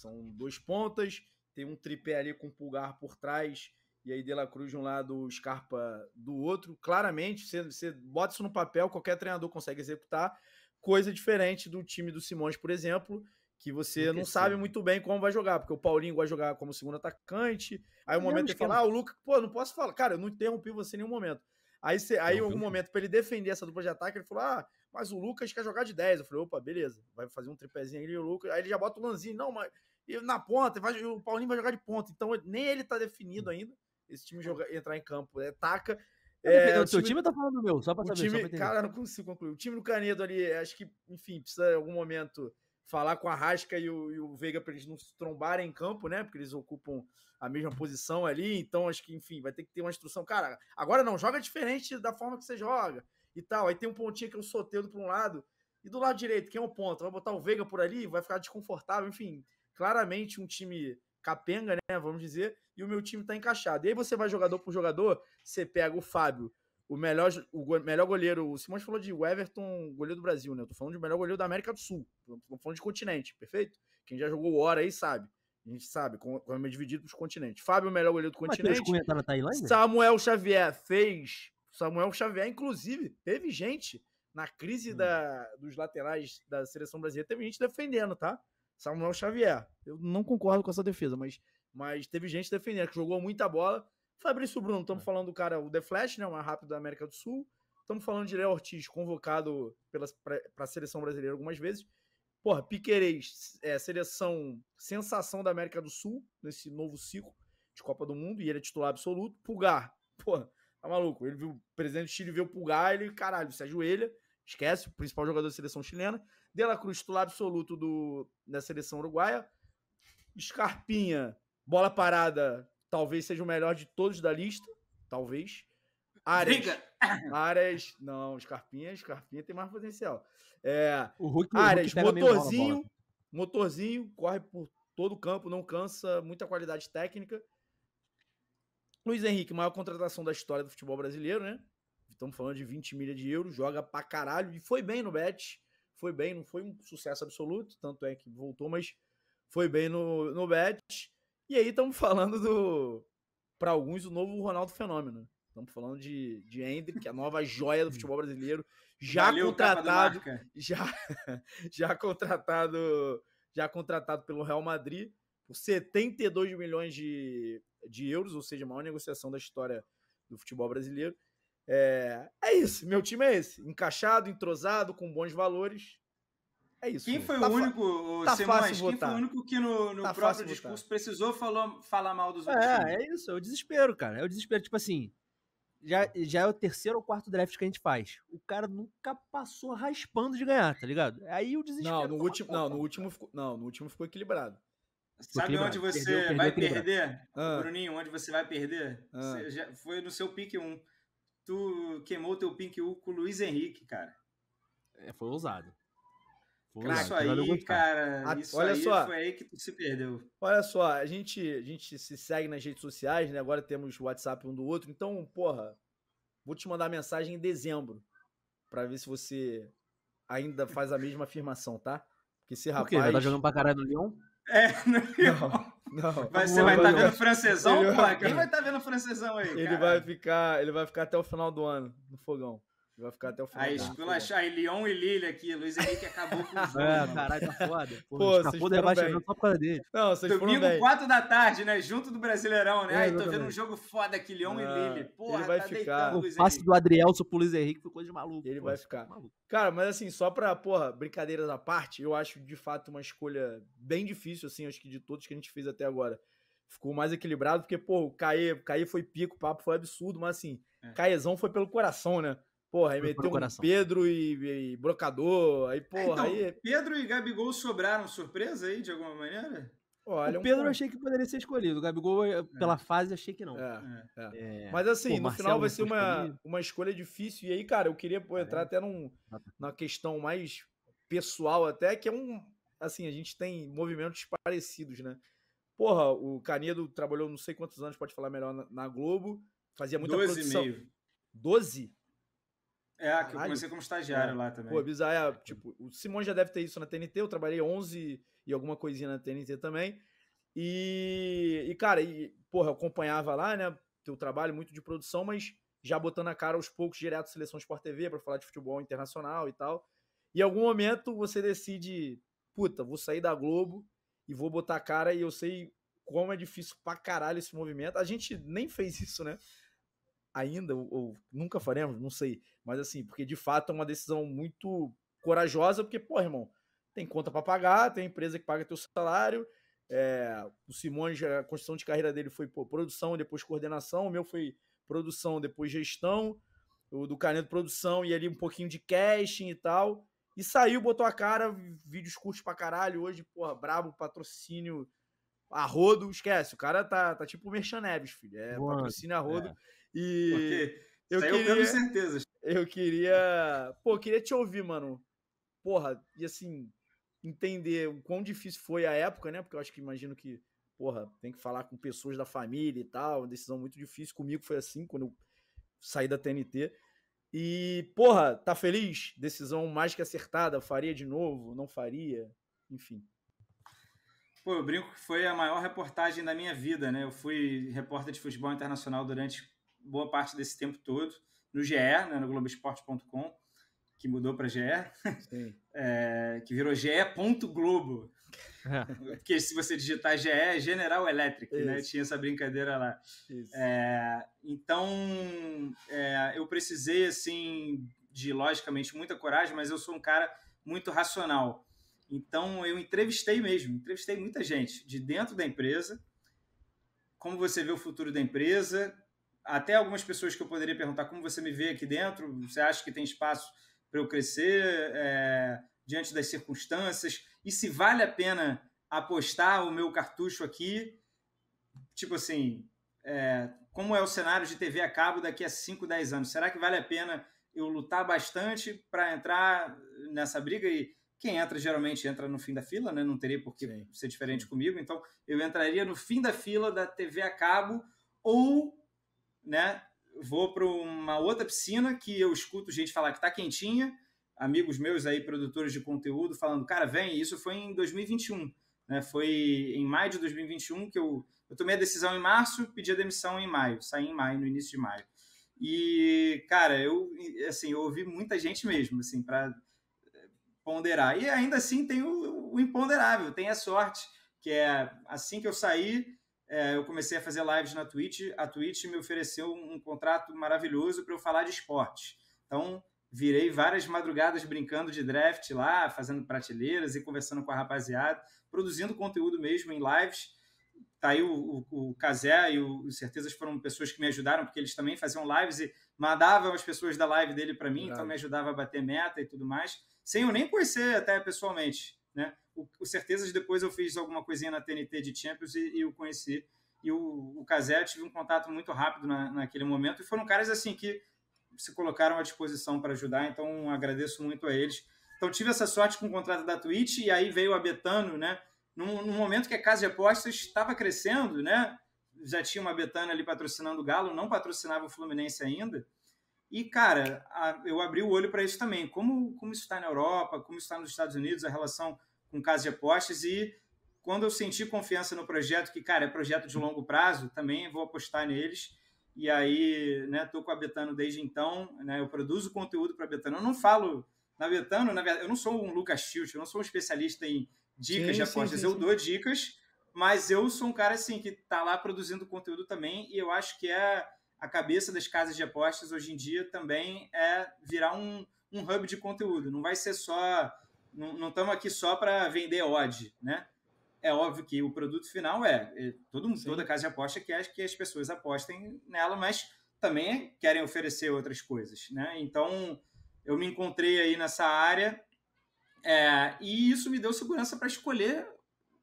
São dois pontas, tem um tripé ali com Pulgar por trás e aí De La Cruz de um lado, Scarpa do outro. Claramente, você, você bota isso no papel, qualquer treinador consegue executar coisa diferente do time do Simões, por exemplo, que você não sabe muito bem como vai jogar, porque o Paulinho vai jogar como segundo atacante, aí um não, momento ele fala, ah, o Lucas, pô, não posso falar, cara, eu não interrompi você em nenhum momento. Aí, você, aí algum momento, para ele defender essa dupla de ataque, ele falou, ah, mas o Lucas quer jogar de 10. Eu falei, opa, beleza, vai fazer um tripézinho ali, o Lucas, aí ele já bota o Lanzinho, não, mas na ponta, vai, o Paulinho vai jogar de ponta, então nem ele tá definido hum. ainda, esse time joga, entrar em campo, é, taca, é, o seu time, tá falando meu, só para saber. Time, só pra cara, não consigo concluir. O time do Canedo ali, é, acho que, enfim, precisa em algum momento falar com a Rasca e o, e o Veiga para eles não se trombarem em campo, né? Porque eles ocupam a mesma posição ali. Então, acho que, enfim, vai ter que ter uma instrução. Cara, agora não, joga diferente da forma que você joga e tal. Aí tem um pontinho que é o Soteldo para um lado e do lado direito, quem é o ponto? Vai botar o Veiga por ali, vai ficar desconfortável. Enfim, claramente um time capenga, né? Vamos dizer, e o meu time está encaixado. E aí você vai jogador por jogador, você pega o Fábio, o melhor, o go melhor goleiro. O Simões falou de Everton, goleiro do Brasil, né? Eu tô falando de melhor goleiro da América do Sul. Tô falando de continente, perfeito? Quem já jogou hora aí sabe. A gente sabe, como é dividido pros os continentes. Fábio, é o melhor goleiro do continente. Samuel Xavier fez. Samuel Xavier, inclusive, teve gente na crise hum. da, dos laterais da seleção brasileira, teve gente defendendo, tá? Samuel Xavier. Eu não concordo com essa defesa, mas, mas teve gente defendendo, que jogou muita bola. Fabrício Bruno, estamos é. falando do cara, o The Flash, né, o mais rápido da América do Sul. Estamos falando de Léo Ortiz, convocado para a seleção brasileira algumas vezes. Porra, Piquerez, é, seleção sensação da América do Sul, nesse novo ciclo de Copa do Mundo, e ele é titular absoluto. Pulgar, porra, tá maluco? Ele viu, o presidente do Chile vê o Pulgar, ele, caralho, se ajoelha, esquece, o principal jogador da seleção chilena. De La Cruz, titular absoluto do, da seleção uruguaia. Scarpinha, bola parada, talvez seja o melhor de todos da lista. Talvez. Ares. Ares. Não, Scarpinha, Scarpinha tem mais potencial. É, o Hulk, Ares, o motorzinho, motorzinho, corre por todo o campo, não cansa, muita qualidade técnica. Luiz Henrique, maior contratação da história do futebol brasileiro, né? Estamos falando de 20 milha de euros, joga pra caralho e foi bem no bet foi bem, não foi um sucesso absoluto, tanto é que voltou, mas foi bem no, no bet. E aí estamos falando do, para alguns, o novo Ronaldo Fenômeno. Estamos falando de, de Hendrick, é a nova joia do futebol brasileiro, já Valeu, contratado, já, já contratado, já contratado pelo Real Madrid por 72 milhões de, de euros, ou seja, a maior negociação da história do futebol brasileiro. É, é isso, meu time é esse. Encaixado, entrosado, com bons valores. É isso. Quem foi tá o único, tá Simões, quem votar. foi o único que no, no tá próprio discurso votar. precisou falar mal dos outros? É, é isso, é o desespero, cara. É o desespero. Tipo assim, já, já é o terceiro ou quarto draft que a gente faz. O cara nunca passou raspando de ganhar, tá ligado? Aí o desespero. Não, no último, não, no último ficou, não, no último ficou equilibrado. Sabe equilibrado. onde você perdeu, perdeu, vai perder? Ah. Bruninho, onde você vai perder? Ah. Você já foi no seu pique 1. Um tu queimou teu pink U com o Luiz Henrique, cara. É, foi ousado. Foi ousado. isso aí, cara, a, isso olha aí só, foi aí que tu se perdeu. Olha só, a gente, a gente se segue nas redes sociais, né? Agora temos o WhatsApp um do outro, então, porra, vou te mandar mensagem em dezembro para ver se você ainda faz a mesma afirmação, tá? Porque esse rapaz. Por quê? Vai estar jogando pra caralho no Lyon? É, no Leão. Não, vai, você vai estar tá vendo francesão, ele... Pô, quem vai estar tá vendo francesão aí? Ele vai ficar, ele vai ficar até o final do ano no fogão. Vai ficar até o final. Aí, esculachar em Lyon e Lille aqui. Luiz Henrique acabou com o jogo. É, caralho, tá foda. Pô, Pô vocês foram bem. só por causa dele. Não, vocês Domingo, foram bem. 4 da tarde, né? Junto do Brasileirão, né? É, Aí, tô vendo um jogo foda aqui, Lyon e ah, Lille. Porra, ele vai tá ficar. O passe do Adrielso pro Luiz Henrique foi coisa de maluco. Ele vai ficar. Cara, mas assim, só pra, porra, brincadeiras à parte, eu acho de fato uma escolha bem difícil, assim, acho que de todos que a gente fez até agora ficou mais equilibrado, porque, pô, o Caê, Caê foi pico, o papo foi absurdo, mas assim, é. Caezão foi pelo coração, né? Porra, aí meteu um Pedro e, e, Brocador, aí ah, porra... Então, aí... Pedro e Gabigol sobraram surpresa aí, de alguma maneira? Olha, o Pedro um... eu achei que poderia ser escolhido. O Gabigol, eh, é. pela fase, achei que não. É, é, é. Mas assim, Pô, no final vai ser uma, uma escolha difícil. E aí, cara, eu queria pô, entrar até num, numa questão mais pessoal, até que é um. Assim, a gente tem movimentos parecidos, né? Porra, o Canedo trabalhou não sei quantos anos, pode falar melhor, na, na Globo, fazia muita produção. 12 e meio. 12? É, que eu comecei como estagiário é. lá também. Pô, bizarro. É, tipo, o Simão já deve ter isso na TNT, eu trabalhei 11 e alguma coisinha na TNT também. E, e cara, e, porra, eu acompanhava lá, né, teu trabalho muito de produção, mas já botando a cara aos poucos direto Seleção Sport TV para falar de futebol internacional e tal. E em algum momento você decide, puta, vou sair da Globo e vou botar a cara e eu sei como é difícil pra caralho esse movimento. A gente nem fez isso, né? ainda, ou, ou, nunca faremos, não sei. Mas assim, porque de fato é uma decisão muito corajosa, porque, pô, irmão, tem conta para pagar, tem empresa que paga teu salário. É, o Simões, a construção de carreira dele foi pô, produção, depois coordenação, o meu foi produção, depois gestão, o do Caneto, produção e ali um pouquinho de casting e tal. E saiu, botou a cara, vídeos curtos pra caralho. Hoje, porra, brabo, patrocínio a Rodo esquece. O cara tá, tá tipo o Merchan Neves, filho. É Boa, patrocínio Rodo É. E eu queria, eu certeza. Eu queria, pô, queria te ouvir, mano. Porra, e assim, entender o quão difícil foi a época, né? Porque eu acho que imagino que, porra, tem que falar com pessoas da família e tal, uma decisão muito difícil. Comigo foi assim, quando eu saí da TNT. E, porra, tá feliz? Decisão mais que acertada, faria de novo, não faria, enfim. Pô, eu brinco que foi a maior reportagem da minha vida, né? Eu fui repórter de futebol internacional durante boa parte desse tempo todo no GE, né, no Globoesporte.com, que mudou para GE, é, que virou GE.globo. É. Porque se você digitar GE, é General Electric, né, Isso. né? Tinha essa brincadeira lá. É, então, é, eu precisei, assim, de, logicamente, muita coragem, mas eu sou um cara muito racional. Então, eu entrevistei mesmo, entrevistei muita gente de dentro da empresa, como você vê o futuro da empresa, até algumas pessoas que eu poderia perguntar como você me vê aqui dentro, você acha que tem espaço para eu crescer é, diante das circunstâncias e se vale a pena apostar o meu cartucho aqui, tipo assim, é, como é o cenário de TV a cabo daqui a 5, 10 anos? Será que vale a pena eu lutar bastante para entrar nessa briga e quem entra geralmente entra no fim da fila, né? Não teria por que ser diferente comigo. Então, eu entraria no fim da fila da TV a cabo ou né? Vou para uma outra piscina que eu escuto gente falar que tá quentinha, amigos meus aí, produtores de conteúdo, falando, cara, vem, isso foi em 2021, né? Foi em maio de 2021 que eu, eu tomei a decisão em março, pedi a demissão em maio, saí em maio, no início de maio. E, cara, eu, assim, eu ouvi muita gente mesmo, assim, para eh, ponderar. E ainda assim tem o, o imponderável, tem a sorte, que é assim que eu saí, é, eu comecei a fazer lives na Twitch. A Twitch me ofereceu um, um contrato maravilhoso para eu falar de esporte. Então, virei várias madrugadas brincando de draft lá, fazendo prateleiras e conversando com a rapaziada, produzindo conteúdo mesmo em lives. Tá aí o, o, o e o, o Certezas foram pessoas que me ajudaram, porque eles também faziam lives e mandavam as pessoas da live dele para mim, então Verdade. então me ajudava a bater meta e tudo mais, sem eu nem conhecer até pessoalmente, né? o, Certezas depois eu fiz alguma coisinha na TNT de Champions e, e o conheci. E o, Casé Cazé tive um contato muito rápido na, naquele momento. E foram caras assim que se colocaram à disposição para ajudar, então agradeço muito a eles. Então tive essa sorte com o contrato da Twitch e aí veio a Betano, né? Num, num momento que a casa de apostas estava crescendo, né? Já tinha uma Betano ali patrocinando o Galo, não patrocinava o Fluminense ainda. E, cara, a, eu abri o olho para isso também. Como, como isso está na Europa, como está nos Estados Unidos, a relação com casa de apostas e quando eu senti confiança no projeto, que, cara, é projeto de longo prazo, também vou apostar neles. E aí, né, tô com a Betano desde então, né, eu produzo conteúdo para a Betano. Eu não falo na Betano, na verdade, eu não sou um Lucas Schilt, eu não sou um especialista em dicas sim, de apostas, sim, sim, eu dou dicas, mas eu sou um cara assim que tá lá produzindo conteúdo também e eu acho que é a cabeça das casas de apostas hoje em dia também é virar um, um hub de conteúdo. Não vai ser só não estamos aqui só para vender odd, né? É óbvio que o produto final é, é todo, mundo, toda casa de aposta quer que as pessoas apostem nela, mas também querem oferecer outras coisas, né? Então eu me encontrei aí nessa área é, e isso me deu segurança para escolher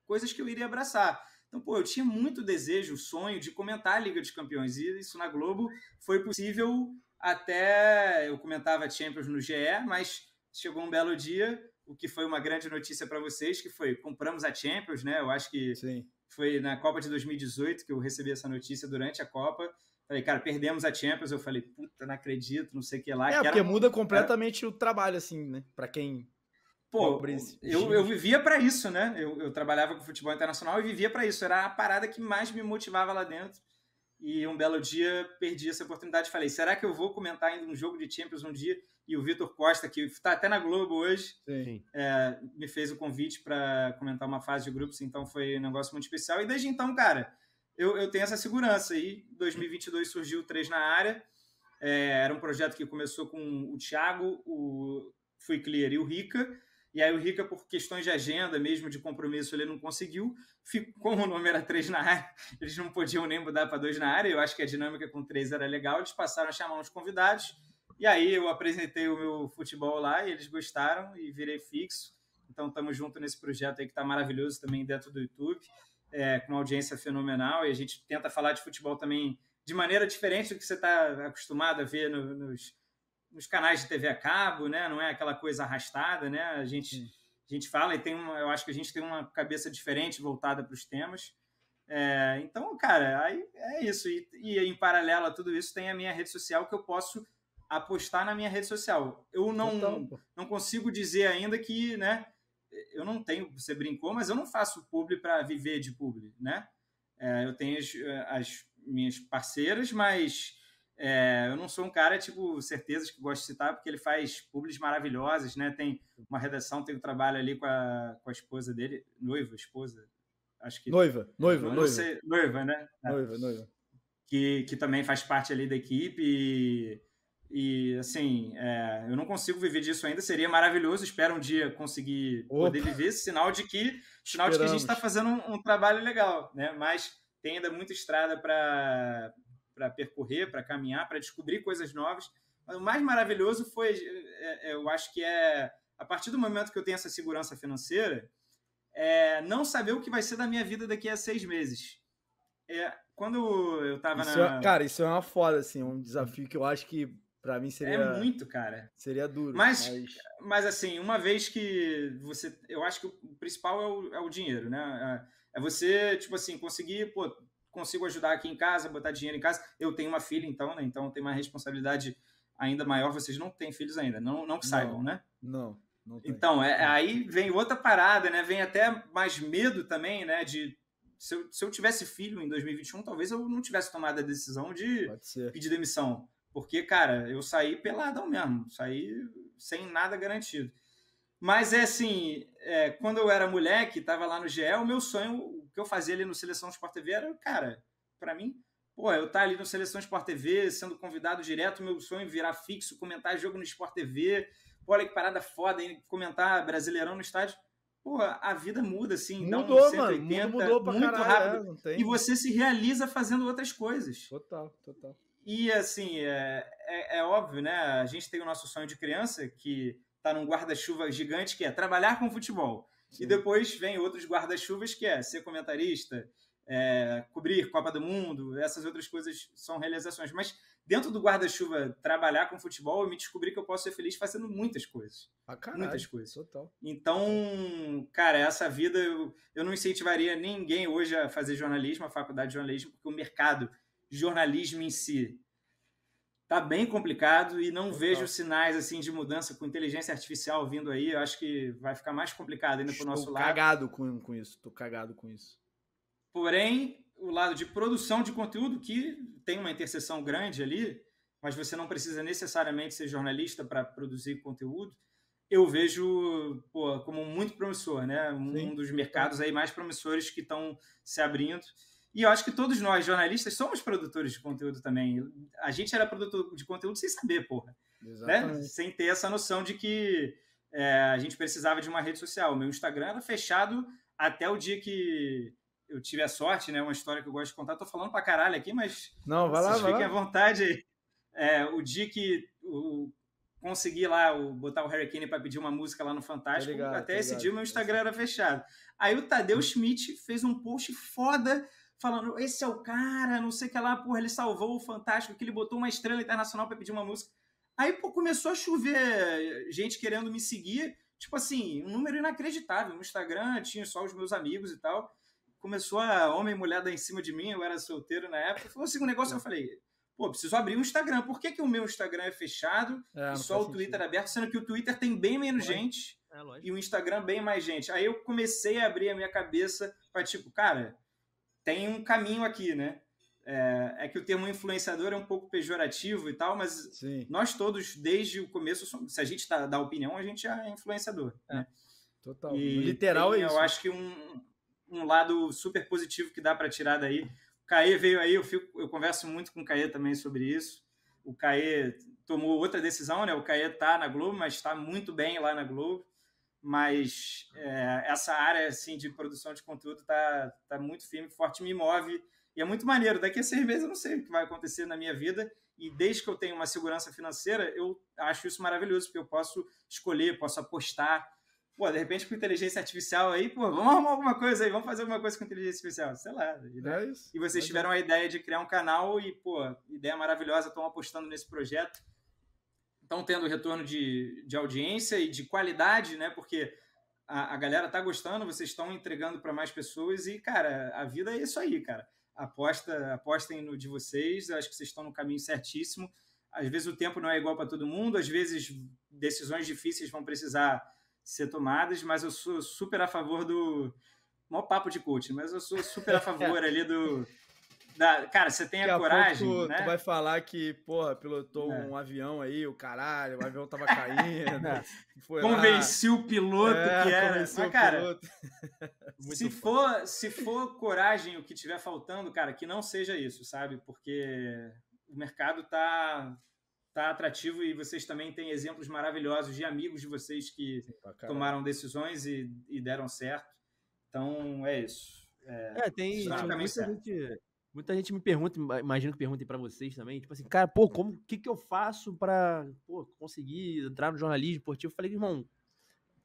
coisas que eu iria abraçar. Então, pô, eu tinha muito desejo, sonho de comentar a Liga dos Campeões e isso na Globo foi possível até eu comentava Champions no GE, mas chegou um belo dia o que foi uma grande notícia para vocês, que foi compramos a Champions, né? Eu acho que Sim. foi na Copa de 2018 que eu recebi essa notícia durante a Copa. Falei, cara, perdemos a Champions. Eu falei, puta, não acredito, não sei o que lá. É, que porque muda completamente era... o trabalho, assim, né? Para quem. Pô, é eu, eu vivia para isso, né? Eu, eu trabalhava com futebol internacional e vivia para isso. Era a parada que mais me motivava lá dentro. E um belo dia perdi essa oportunidade. Falei, será que eu vou comentar ainda um jogo de Champions um dia? e o Vitor Costa, que está até na Globo hoje, é, me fez o convite para comentar uma fase de grupos, então foi um negócio muito especial. E desde então, cara, eu, eu tenho essa segurança. E 2022 surgiu Três na Área, é, era um projeto que começou com o Thiago, o Fui Clear e o Rica. E aí o Rica, por questões de agenda mesmo, de compromisso, ele não conseguiu. Ficou, como o número era 3 na área, eles não podiam nem mudar para 2 na área. Eu acho que a dinâmica com 3 era legal. Eles passaram a chamar uns convidados e aí eu apresentei o meu futebol lá e eles gostaram e virei fixo. Então estamos junto nesse projeto aí que está maravilhoso também dentro do YouTube, é, com uma audiência fenomenal. E a gente tenta falar de futebol também de maneira diferente do que você está acostumado a ver no, nos, nos, canais de TV a cabo, né? Não é aquela coisa arrastada, né? A gente, a gente fala e tem uma, eu acho que a gente tem uma cabeça diferente voltada para os temas. É, então, cara, aí é isso. E, e em paralelo a tudo isso tem a minha rede social que eu posso a na minha rede social. Eu não, então, não consigo dizer ainda que, né? Eu não tenho, você brincou, mas eu não faço publi para viver de publi, né? É, eu tenho as, as, minhas parceiras, mas é, eu não sou um cara, tipo, certezas que gosto de citar, porque ele faz publis maravilhosas, né? Tem uma redação, tem um trabalho ali com a, com a esposa dele, noiva, esposa, acho que... Noiva, noiva, noiva. Sei, noiva, né? Noiva, noiva. Que, que também faz parte ali da equipe e e assim, é, eu não consigo viver disso ainda, seria maravilhoso, espero um dia conseguir Opa. poder viver, sinal de que sinal Esperamos. de que a gente está fazendo um, um, trabalho legal, né? Mas tem ainda muita estrada para percorrer, para caminhar, para descobrir coisas novas. Mas o mais maravilhoso foi, é, é, eu acho que é a partir do momento que eu tenho essa segurança financeira, é, não saber o que vai ser da minha vida daqui a seis meses. É, quando eu tava isso na. É, cara, isso é uma foda, assim, um desafio que eu acho que para mim seria. É muito, cara. Seria duro. Mas, mas, mas... assim, uma vez que você. Eu acho que o principal é o, é o dinheiro, né? É, é você, tipo assim, conseguir, pô, consigo ajudar aqui em casa, botar dinheiro em casa. Eu tenho uma filha, então, né? Então tem uma responsabilidade ainda maior. Vocês não têm filhos ainda, não, não que saibam, não, né? Não. não tem. Então, é, aí vem outra parada, né? Vem até mais medo também, né? De se eu, se eu tivesse filho em 2021, talvez eu não tivesse tomado a decisão de pedir demissão. Porque, cara, eu saí peladão mesmo, saí sem nada garantido. Mas é assim, é, quando eu era moleque, estava lá no GE, o meu sonho, o que eu fazia ali no Seleção Sport TV era, cara, para mim, pô, eu estar tá ali no Seleção Sport TV, sendo convidado direto, meu sonho é virar fixo, comentar jogo no Sport TV, pô, olha que parada foda, hein, comentar Brasileirão no estádio. Pô, a vida muda, assim, mudou, dá um 180, mano, mudou, mudou pra muito caralho, é, rápido. É, e você se realiza fazendo outras coisas. Total, total. E assim, é, é, é, óbvio, né? A gente tem o nosso sonho de criança que está num guarda-chuva gigante que é trabalhar com futebol. Sim. E depois vem outros guarda-chuvas que é ser comentarista, é, cobrir Copa do Mundo, essas outras coisas são realizações. Mas dentro do guarda-chuva trabalhar com futebol, eu me descobri que eu posso ser feliz fazendo muitas coisas. Ah, caralho, muitas coisas. Total. Então, cara, essa vida eu, eu não incentivaria ninguém hoje a fazer jornalismo, a faculdade de jornalismo, porque o mercado jornalismo em si tá bem complicado e não Total. vejo sinais assim de mudança com inteligência artificial vindo aí. Eu acho que vai ficar mais complicado ainda para o nosso lado. Tô cagado com, com isso, tô cagado com isso. Porém, o lado de produção de conteúdo, que tem uma interseção grande ali, mas você não precisa necessariamente ser jornalista para produzir conteúdo, eu vejo pô, como muito promissor, né? Um Sim. dos mercados aí mais promissores que estão se abrindo. E eu acho que todos nós, jornalistas, somos produtores de conteúdo também. A gente era produtor de conteúdo sem saber, porra. Né? Sem ter essa noção de que é, a gente precisava de uma rede social. O meu Instagram era fechado até o dia que eu tive a sorte, né? Uma história que eu gosto de contar. Tô falando pra caralho aqui, mas Não, vai lá, vocês vai fiquem lá. à vontade aí. É, o dia que o, consegui lá o, botar o Harry Kane para pedir uma música lá no Fantástico, ligado, até esse ligado. dia o meu Instagram era fechado. Aí o Tadeu hum. Schmidt fez um post foda falando, esse é o cara, não sei o que lá, porra, ele salvou o Fantástico, que ele botou uma estrela internacional para pedir uma música. Aí pô, começou a chover gente querendo me seguir, tipo assim, um número inacreditável. No Instagram tinha só os meus amigos e tal. Começou a homem e mulher dar em cima de mim, eu era solteiro na época. Falou assim, um negócio, eu é. falei, pô, preciso abrir um Instagram. Por que, que o meu Instagram é fechado é, e só o Twitter sentido. aberto, sendo que o Twitter tem bem menos é. gente é, e o Instagram bem mais gente? Aí eu comecei a abrir a minha cabeça para tipo, cara, tem um caminho aqui, né? É, é, que o termo influenciador é um pouco pejorativo e tal, mas Sim. nós todos, desde o começo, se a gente tá, dá opinião, a gente é influenciador. É. Né? Total. E Literal é tem, é isso. Eu acho que um, um lado super positivo que dá para tirar daí. O Caê veio aí, eu, fico, eu converso muito com o Caê também sobre isso. O Caê tomou outra decisão, né? O Caê tá na Globo, mas está muito bem lá na Globo mas é, essa área assim de produção de conteúdo tá, tá muito firme, forte, me move e é muito maneiro. Daqui a seis meses eu não sei o que vai acontecer na minha vida e desde que eu tenho uma segurança financeira eu acho isso maravilhoso porque eu posso escolher, posso apostar. Pô, de repente com inteligência artificial aí, pô, vamos arrumar alguma coisa aí, vamos fazer alguma coisa com inteligência artificial, sei lá. Né? É isso, e vocês é tiveram a ideia de criar um canal e, pô, ideia maravilhosa, estão apostando nesse projeto estão tendo retorno de, de audiência e de qualidade, né? Porque a, a galera tá gostando, vocês estão entregando para mais pessoas e, cara, a vida é isso aí, cara. Aposta, apostem no de vocês, eu acho que vocês estão no caminho certíssimo. Às vezes o tempo não é igual para todo mundo, às vezes decisões difíceis vão precisar ser tomadas, mas eu sou super a favor do. Mó papo de coaching, mas eu sou super a favor ali do cara, você tem a, a, coragem. Pouco, né? Tu vai falar que, porra, pilotou é. um avião aí, o caralho, o avião tava caindo. É. Foi convenci lá. o piloto é, que era. Mas, cara, se, for, se for coragem o que tiver faltando, cara, que não seja isso, sabe? Porque o mercado tá, tá atrativo e vocês também têm exemplos maravilhosos de amigos de vocês que Sim, tomaram decisões e, e, deram certo. Então é isso. É, é tem, tem tá muita certo. gente, Muita gente me pergunta, imagino que perguntem para vocês também, tipo assim, cara, pô, como, o que que eu faço para conseguir entrar no jornalismo esportivo? Eu falei, irmão,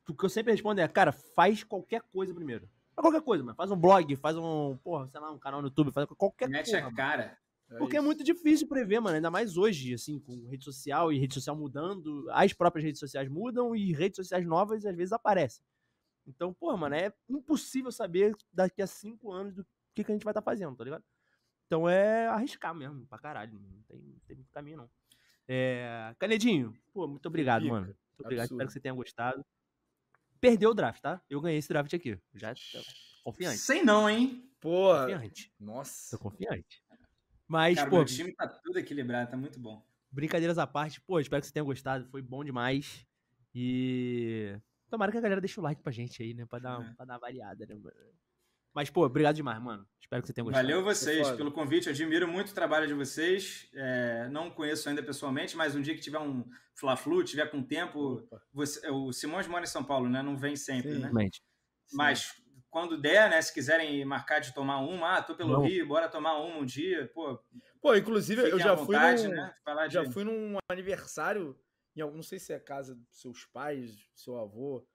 o que eu sempre respondo é, cara, faz qualquer coisa primeiro. Faz qualquer coisa, mano. Faz um blog, faz um, porra, sei lá, um canal no YouTube, faz qualquer coisa. Mete a cara. É Porque é muito difícil prever, mano. Ainda mais hoje, assim, com rede social e rede social mudando, as próprias redes sociais mudam e redes sociais novas às vezes aparecem. Então, pô, mano, é impossível saber daqui a cinco anos do que, que a gente vai estar tá fazendo, tá ligado? Então é arriscar mesmo, pra caralho. Não tem, não tem muito caminho, não. É... Canedinho, pô, muito obrigado, mano. Muito obrigado, Absurdo. espero que você tenha gostado. Perdeu o draft, tá? Eu ganhei esse draft aqui. Já tá confiante. Sei não, hein? Pô. Confiante. Nossa. Tô confiante. Mas, Cara, pô. O time tá tudo equilibrado, tá muito bom. Brincadeiras à parte, pô, espero que você tenha gostado. Foi bom demais. E. Tomara que a galera deixe o like pra gente aí, né? Pra dar, é. pra dar uma variada, né, mano? Mas, pô, obrigado demais, mano. Espero que você tenha gostado. Valeu vocês pelo convite. Admiro muito o trabalho de vocês. É, não conheço ainda pessoalmente, mas um dia que tiver um Fla-Flu, tiver com tempo... Você, o Simões mora em São Paulo, né? Não vem sempre, Sim. né? Exatamente. Mas quando der, né? Se quiserem marcar de tomar uma, ah, tô pelo não. Rio, bora tomar uma um dia, pô. Pô, inclusive eu já vontade, fui num, né? já de... fui num aniversário, em algum, não sei se é a casa dos seus pais, seu avô,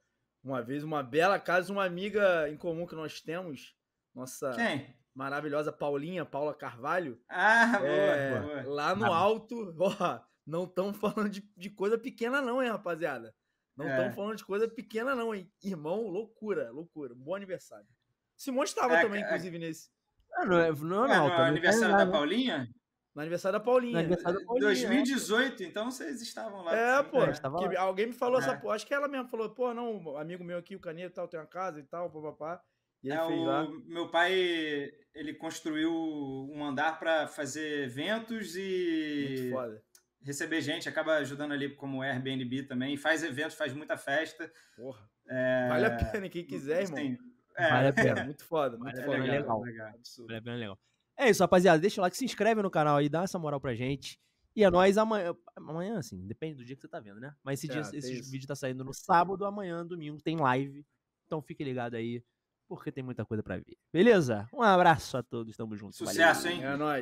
uma vez, uma bela casa, uma amiga em comum que nós temos, nossa Quem? maravilhosa Paulinha, Paula Carvalho. Ah, é, boa, boa. Lá no alto, ó, não estão falando de, de, coisa pequena não, hein, rapaziada? Não estão é. falando de coisa pequena não, hein? Irmão, loucura, loucura. Bom aniversário. Simão estava é, também, é. inclusive, nesse. Ah, não, é, não, é não, não, não, não, não aniversário da Paulinha? No aniversário da Paulinha. No aniversário da Paulinha. 2018, é. então vocês estavam lá. É, assim, pô. É, né? Que, alguém me falou é. essa porra. Acho que ela mesmo falou, pô, não, um amigo meu aqui, o Caneiro tal, tem uma casa e tal, papapá. E é, o, lá. Meu pai, ele construiu um andar para fazer eventos e receber gente, acaba ajudando ali como Airbnb também, faz eventos, faz muita festa. Porra. É... Vale a pena, quem quiser, assim, irmão. É. Vale a pena, muito foda, muito vale foda. Legal, legal. legal. Vale a pena, legal. É isso, rapaziada. Deixa o like, se inscreve no canal aí, dá essa moral pra gente. E é nós amanhã. Amanhã, assim, depende do dia que você tá vendo, né? Mas esse, é, dia, esse vídeo tá saindo no sábado, amanhã, domingo, tem live. Então fique ligado aí, porque tem muita coisa pra ver. Beleza? Um abraço a todos, tamo junto. Sucesso, valeu. hein? É nóis.